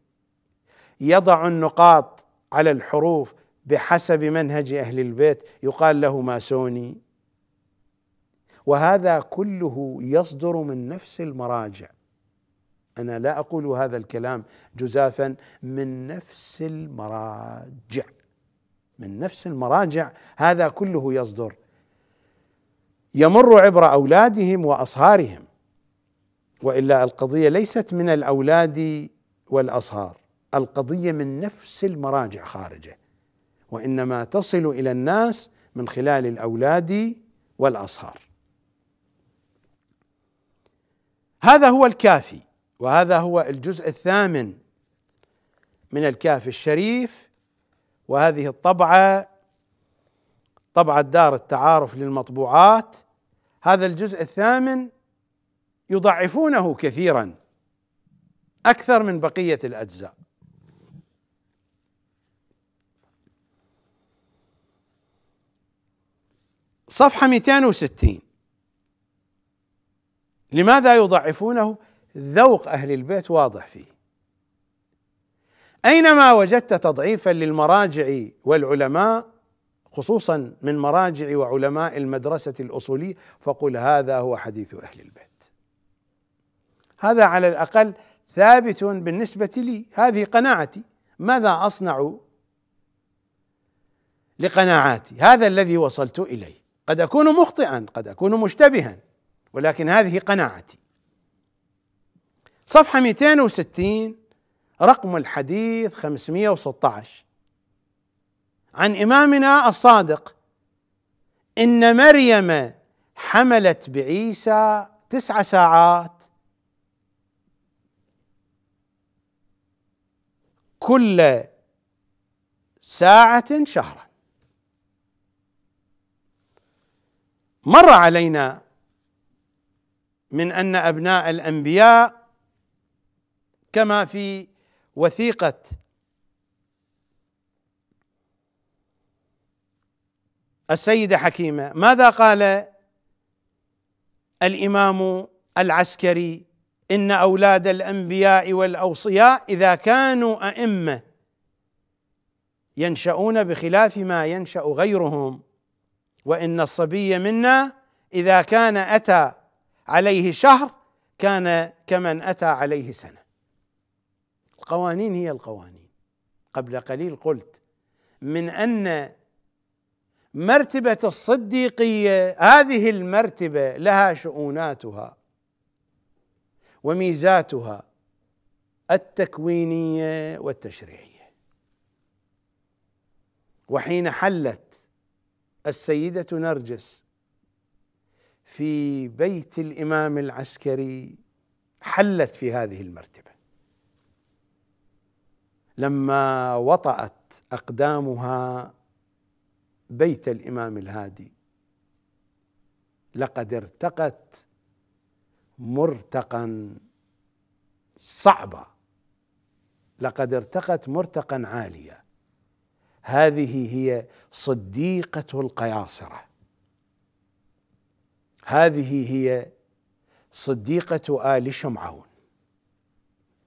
يضع النقاط على الحروف بحسب منهج اهل البيت يقال له ماسوني وهذا كله يصدر من نفس المراجع انا لا اقول هذا الكلام جزافا من نفس المراجع من نفس المراجع هذا كله يصدر يمر عبر اولادهم واصهارهم والا القضيه ليست من الاولاد والاصهار القضيه من نفس المراجع خارجه وانما تصل الى الناس من خلال الاولاد والاصهار هذا هو الكافي وهذا هو الجزء الثامن من الكافي الشريف وهذه الطبعه طبعه دار التعارف للمطبوعات هذا الجزء الثامن يضعفونه كثيرا اكثر من بقيه الاجزاء صفحه 260 لماذا يضعفونه ذوق اهل البيت واضح فيه اينما وجدت تضعيفا للمراجع والعلماء خصوصا من مراجع وعلماء المدرسه الاصوليه فقل هذا هو حديث اهل البيت هذا على الاقل ثابت بالنسبه لي هذه قناعتي ماذا اصنع لقناعاتي هذا الذي وصلت اليه قد اكون مخطئا قد اكون مشتبها ولكن هذه قناعتي صفحه 260 رقم الحديث 516 عن امامنا الصادق ان مريم حملت بعيسى تسع ساعات كل ساعة شهرا مر علينا من ان ابناء الانبياء كما في وثيقه السيده حكيمه ماذا قال الامام العسكري ان اولاد الانبياء والاوصياء اذا كانوا ائمه ينشؤون بخلاف ما ينشا غيرهم وان الصبي منا اذا كان اتى عليه شهر كان كمن اتى عليه سنه القوانين هي القوانين قبل قليل قلت من ان مرتبه الصديقيه هذه المرتبه لها شؤوناتها وميزاتها التكوينيه والتشريعيه وحين حلت السيده نرجس في بيت الامام العسكري حلت في هذه المرتبه لما وطأت اقدامها بيت الامام الهادي لقد ارتقت مرتقا صعبا لقد ارتقت مرتقا عاليا هذه هي صديقه القياصره هذه هي صديقه ال شمعون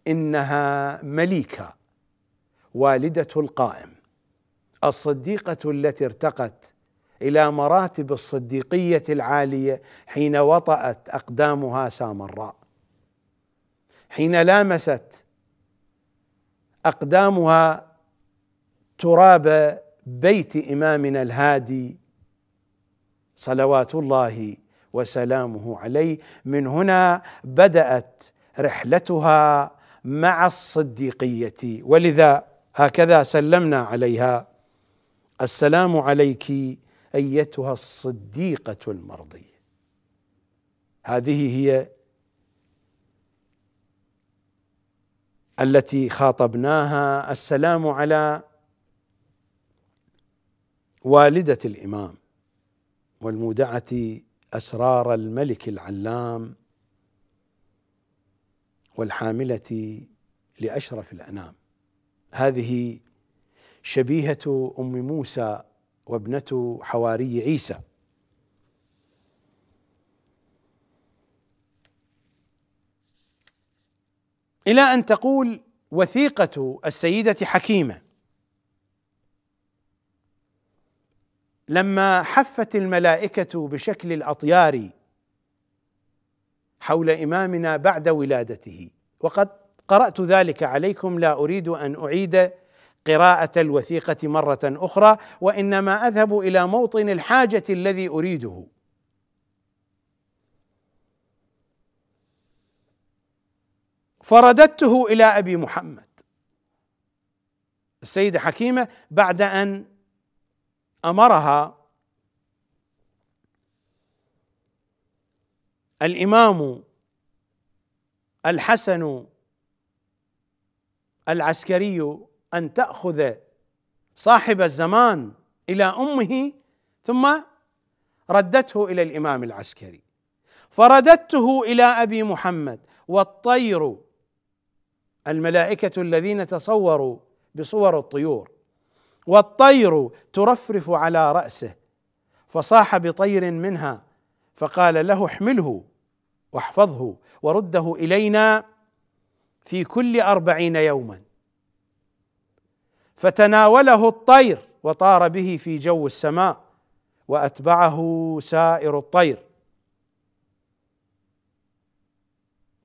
انها مليكه والده القائم الصديقه التي ارتقت الى مراتب الصديقيه العاليه حين وطأت اقدامها سامراء حين لامست اقدامها تراب بيت امامنا الهادي صلوات الله وسلامه عليه من هنا بدات رحلتها مع الصديقيه ولذا هكذا سلمنا عليها السلام عليك ايتها الصديقه المرضيه هذه هي التي خاطبناها السلام على والده الامام والمودعه اسرار الملك العلام والحامله لاشرف الانام هذه شبيهه ام موسى وابنه حواري عيسى الى ان تقول وثيقه السيده حكيمه لما حفت الملائكه بشكل الاطيار حول امامنا بعد ولادته وقد قرات ذلك عليكم لا اريد ان اعيد قراءة الوثيقة مرة أخرى وإنما أذهب إلى موطن الحاجة الذي أريده فرددته إلى أبي محمد السيدة حكيمة بعد أن أمرها الإمام الحسن العسكري ان تاخذ صاحب الزمان الى امه ثم ردته الى الامام العسكري فرددته الى ابي محمد والطير الملائكه الذين تصوروا بصور الطيور والطير ترفرف على راسه فصاح بطير منها فقال له احمله واحفظه ورده الينا في كل اربعين يوما فتناوله الطير وطار به في جو السماء واتبعه سائر الطير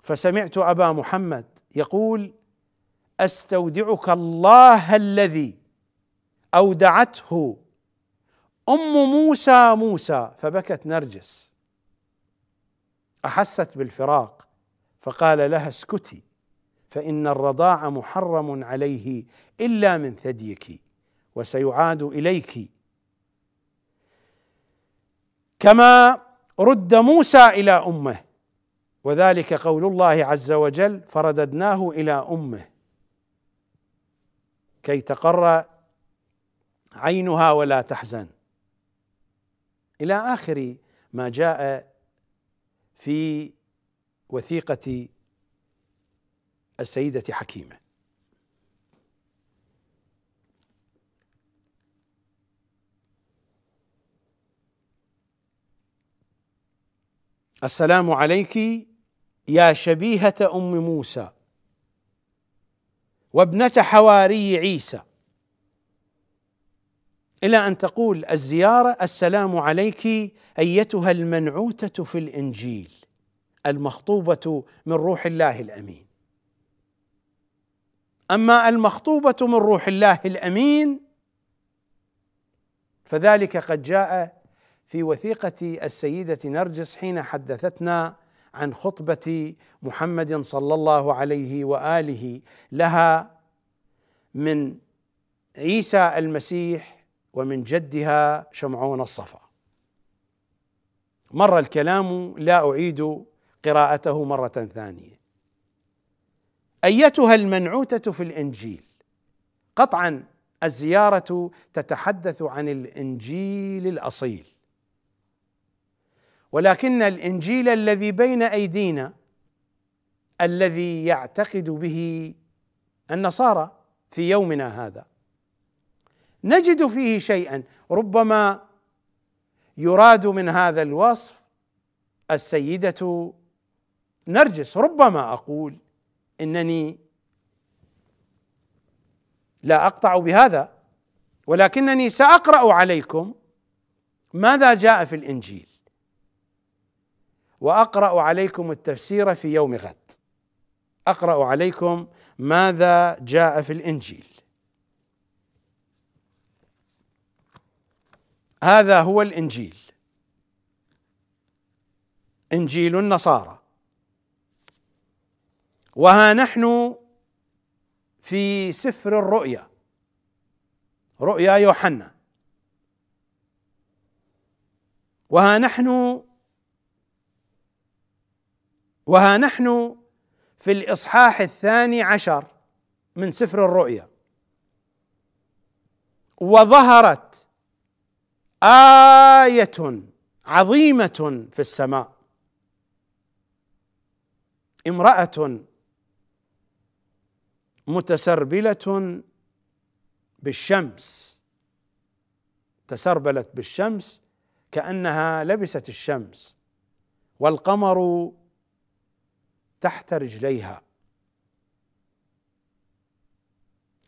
فسمعت ابا محمد يقول استودعك الله الذي اودعته ام موسى موسى فبكت نرجس احست بالفراق فقال لها اسكتي فان الرضاع محرم عليه الا من ثديك وسيعاد اليك كما رد موسى الى امه وذلك قول الله عز وجل فرددناه الى امه كي تقر عينها ولا تحزن الى اخر ما جاء في وثيقه السيده حكيمه السلام عليك يا شبيهه ام موسى وابنه حواري عيسى الى ان تقول الزياره السلام عليك ايتها المنعوته في الانجيل المخطوبه من روح الله الامين اما المخطوبه من روح الله الامين فذلك قد جاء في وثيقه السيده نرجس حين حدثتنا عن خطبه محمد صلى الله عليه واله لها من عيسى المسيح ومن جدها شمعون الصفا مر الكلام لا اعيد قراءته مره ثانيه ايتها المنعوته في الانجيل قطعا الزياره تتحدث عن الانجيل الاصيل ولكن الانجيل الذي بين ايدينا الذي يعتقد به النصارى في يومنا هذا نجد فيه شيئا ربما يراد من هذا الوصف السيده نرجس ربما اقول انني لا اقطع بهذا ولكنني ساقرا عليكم ماذا جاء في الانجيل واقرا عليكم التفسير في يوم غد اقرا عليكم ماذا جاء في الانجيل هذا هو الانجيل انجيل النصارى وها نحن في سفر الرؤيا رؤيا يوحنا وها نحن وها نحن في الإصحاح الثاني عشر من سفر الرؤيا وظهرت آية عظيمة في السماء امرأة متسربلة بالشمس تسربلت بالشمس كأنها لبست الشمس والقمر تحت رجليها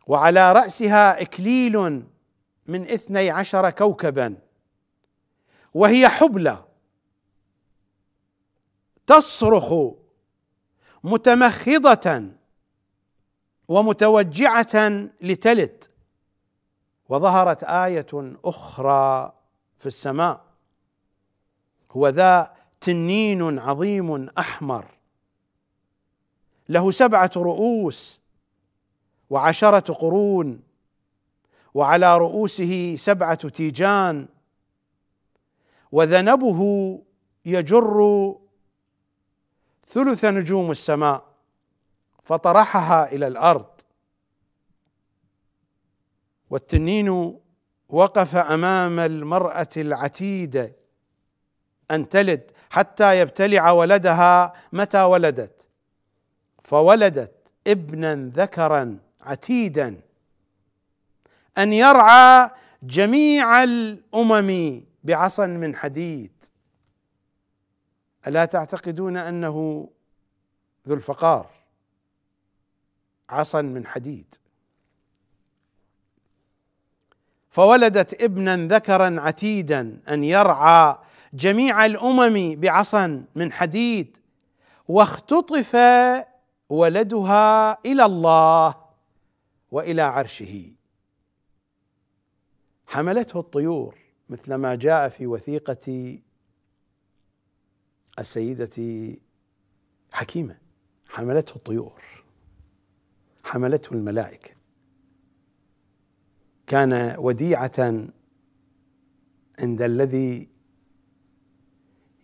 وعلى رأسها إكليل من اثني عشر كوكبا وهي حبلى تصرخ متمخضة ومتوجعة لتلت وظهرت آية أخرى في السماء هو ذا تنين عظيم أحمر له سبعه رؤوس وعشره قرون وعلى رؤوسه سبعه تيجان وذنبه يجر ثلث نجوم السماء فطرحها الى الارض والتنين وقف امام المراه العتيده ان تلد حتى يبتلع ولدها متى ولدت فولدت ابنا ذكرا عتيدا ان يرعى جميع الامم بعصا من حديد الا تعتقدون انه ذو الفقار عصا من حديد فولدت ابنا ذكرا عتيدا ان يرعى جميع الامم بعصا من حديد واختطف ولدها الى الله والى عرشه حملته الطيور مثل ما جاء في وثيقه السيده حكيمه حملته الطيور حملته الملائكه كان وديعه عند الذي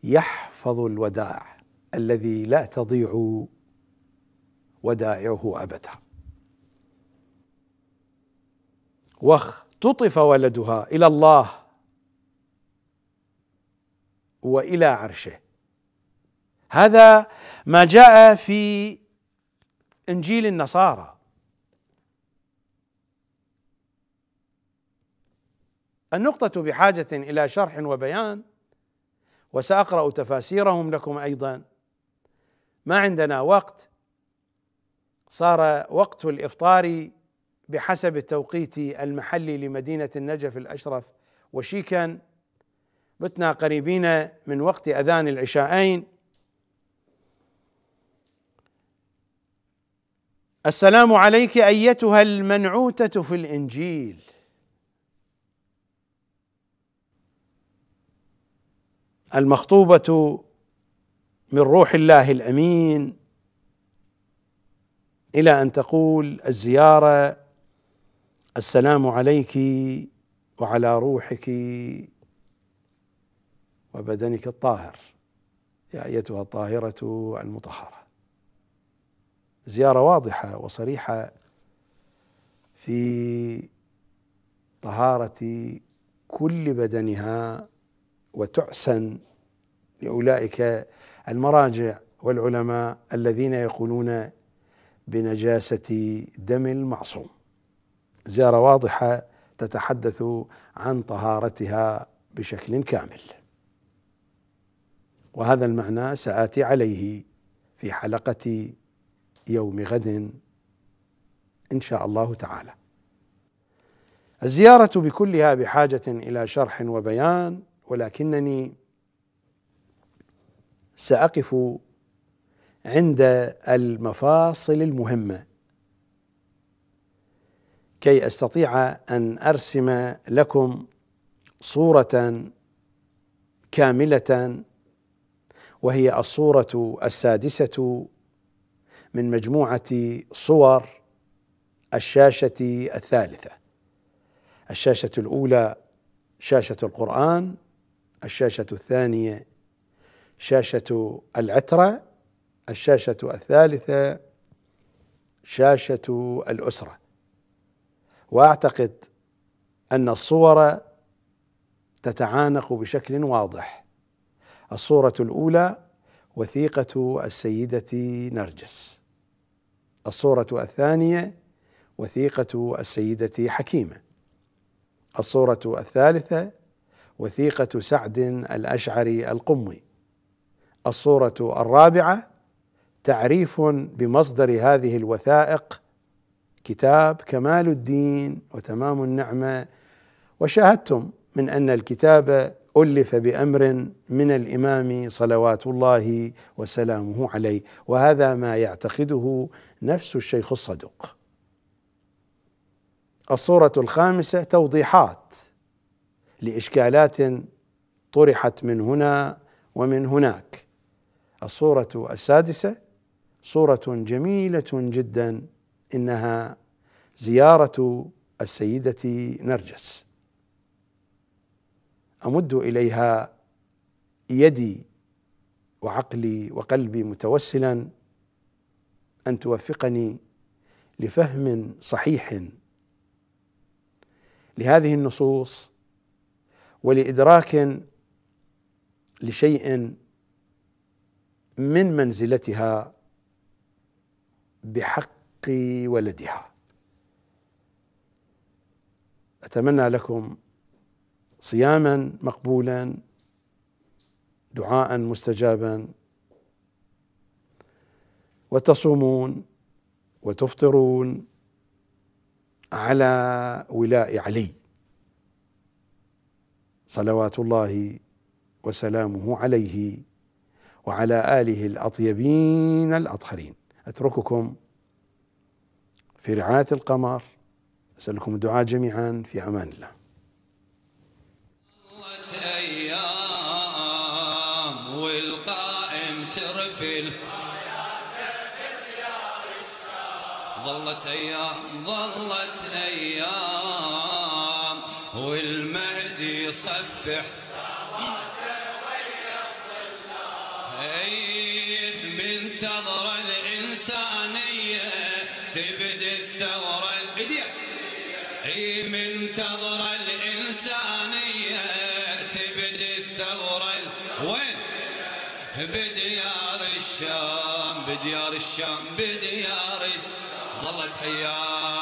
يحفظ الوداع الذي لا تضيع ودائعه أبدا واختطف ولدها إلى الله وإلى عرشه هذا ما جاء في إنجيل النصارى النقطة بحاجة إلى شرح وبيان وسأقرأ تفاسيرهم لكم أيضا ما عندنا وقت صار وقت الافطار بحسب التوقيت المحلي لمدينه النجف الاشرف وشيكا بتنا قريبين من وقت اذان العشاءين السلام عليك ايتها المنعوته في الانجيل المخطوبه من روح الله الامين الى ان تقول الزياره السلام عليك وعلى روحك وبدنك الطاهر يا ايتها الطاهره المطهره زياره واضحه وصريحه في طهاره كل بدنها وتحسن لاولئك المراجع والعلماء الذين يقولون بنجاسة دم المعصوم زيارة واضحة تتحدث عن طهارتها بشكل كامل وهذا المعنى سآتي عليه في حلقة يوم غد إن شاء الله تعالى الزيارة بكلها بحاجة إلى شرح وبيان ولكنني سأقف عند المفاصل المهمه كي استطيع ان ارسم لكم صوره كامله وهي الصوره السادسه من مجموعه صور الشاشه الثالثه الشاشه الاولى شاشه القران الشاشه الثانيه شاشه العتره الشاشة الثالثة شاشة الأسرة وأعتقد أن الصور تتعانق بشكل واضح الصورة الأولى وثيقة السيدة نرجس الصورة الثانية وثيقة السيدة حكيمة الصورة الثالثة وثيقة سعد الأشعري القمي الصورة الرابعة تعريف بمصدر هذه الوثائق كتاب كمال الدين وتمام النعمه وشاهدتم من ان الكتاب الف بامر من الامام صلوات الله وسلامه عليه وهذا ما يعتقده نفس الشيخ الصدق الصوره الخامسه توضيحات لاشكالات طرحت من هنا ومن هناك الصوره السادسه صورة جميلة جدا انها زيارة السيدة نرجس امد اليها يدي وعقلي وقلبي متوسلا ان توفقني لفهم صحيح لهذه النصوص ولادراك لشيء من منزلتها بحق ولدها اتمنى لكم صياما مقبولا دعاء مستجابا وتصومون وتفطرون على ولاء علي صلوات الله وسلامه عليه وعلى اله الاطيبين الاطهرين أترككم في رعاية القمر أسألكم الدعاء جميعا في أمان الله أيام والقائم ترفل ظلت أيام ظلت أيام والمهدي يصفح ويا أيه منتظرك بديار الشام بدياري ظلت حياه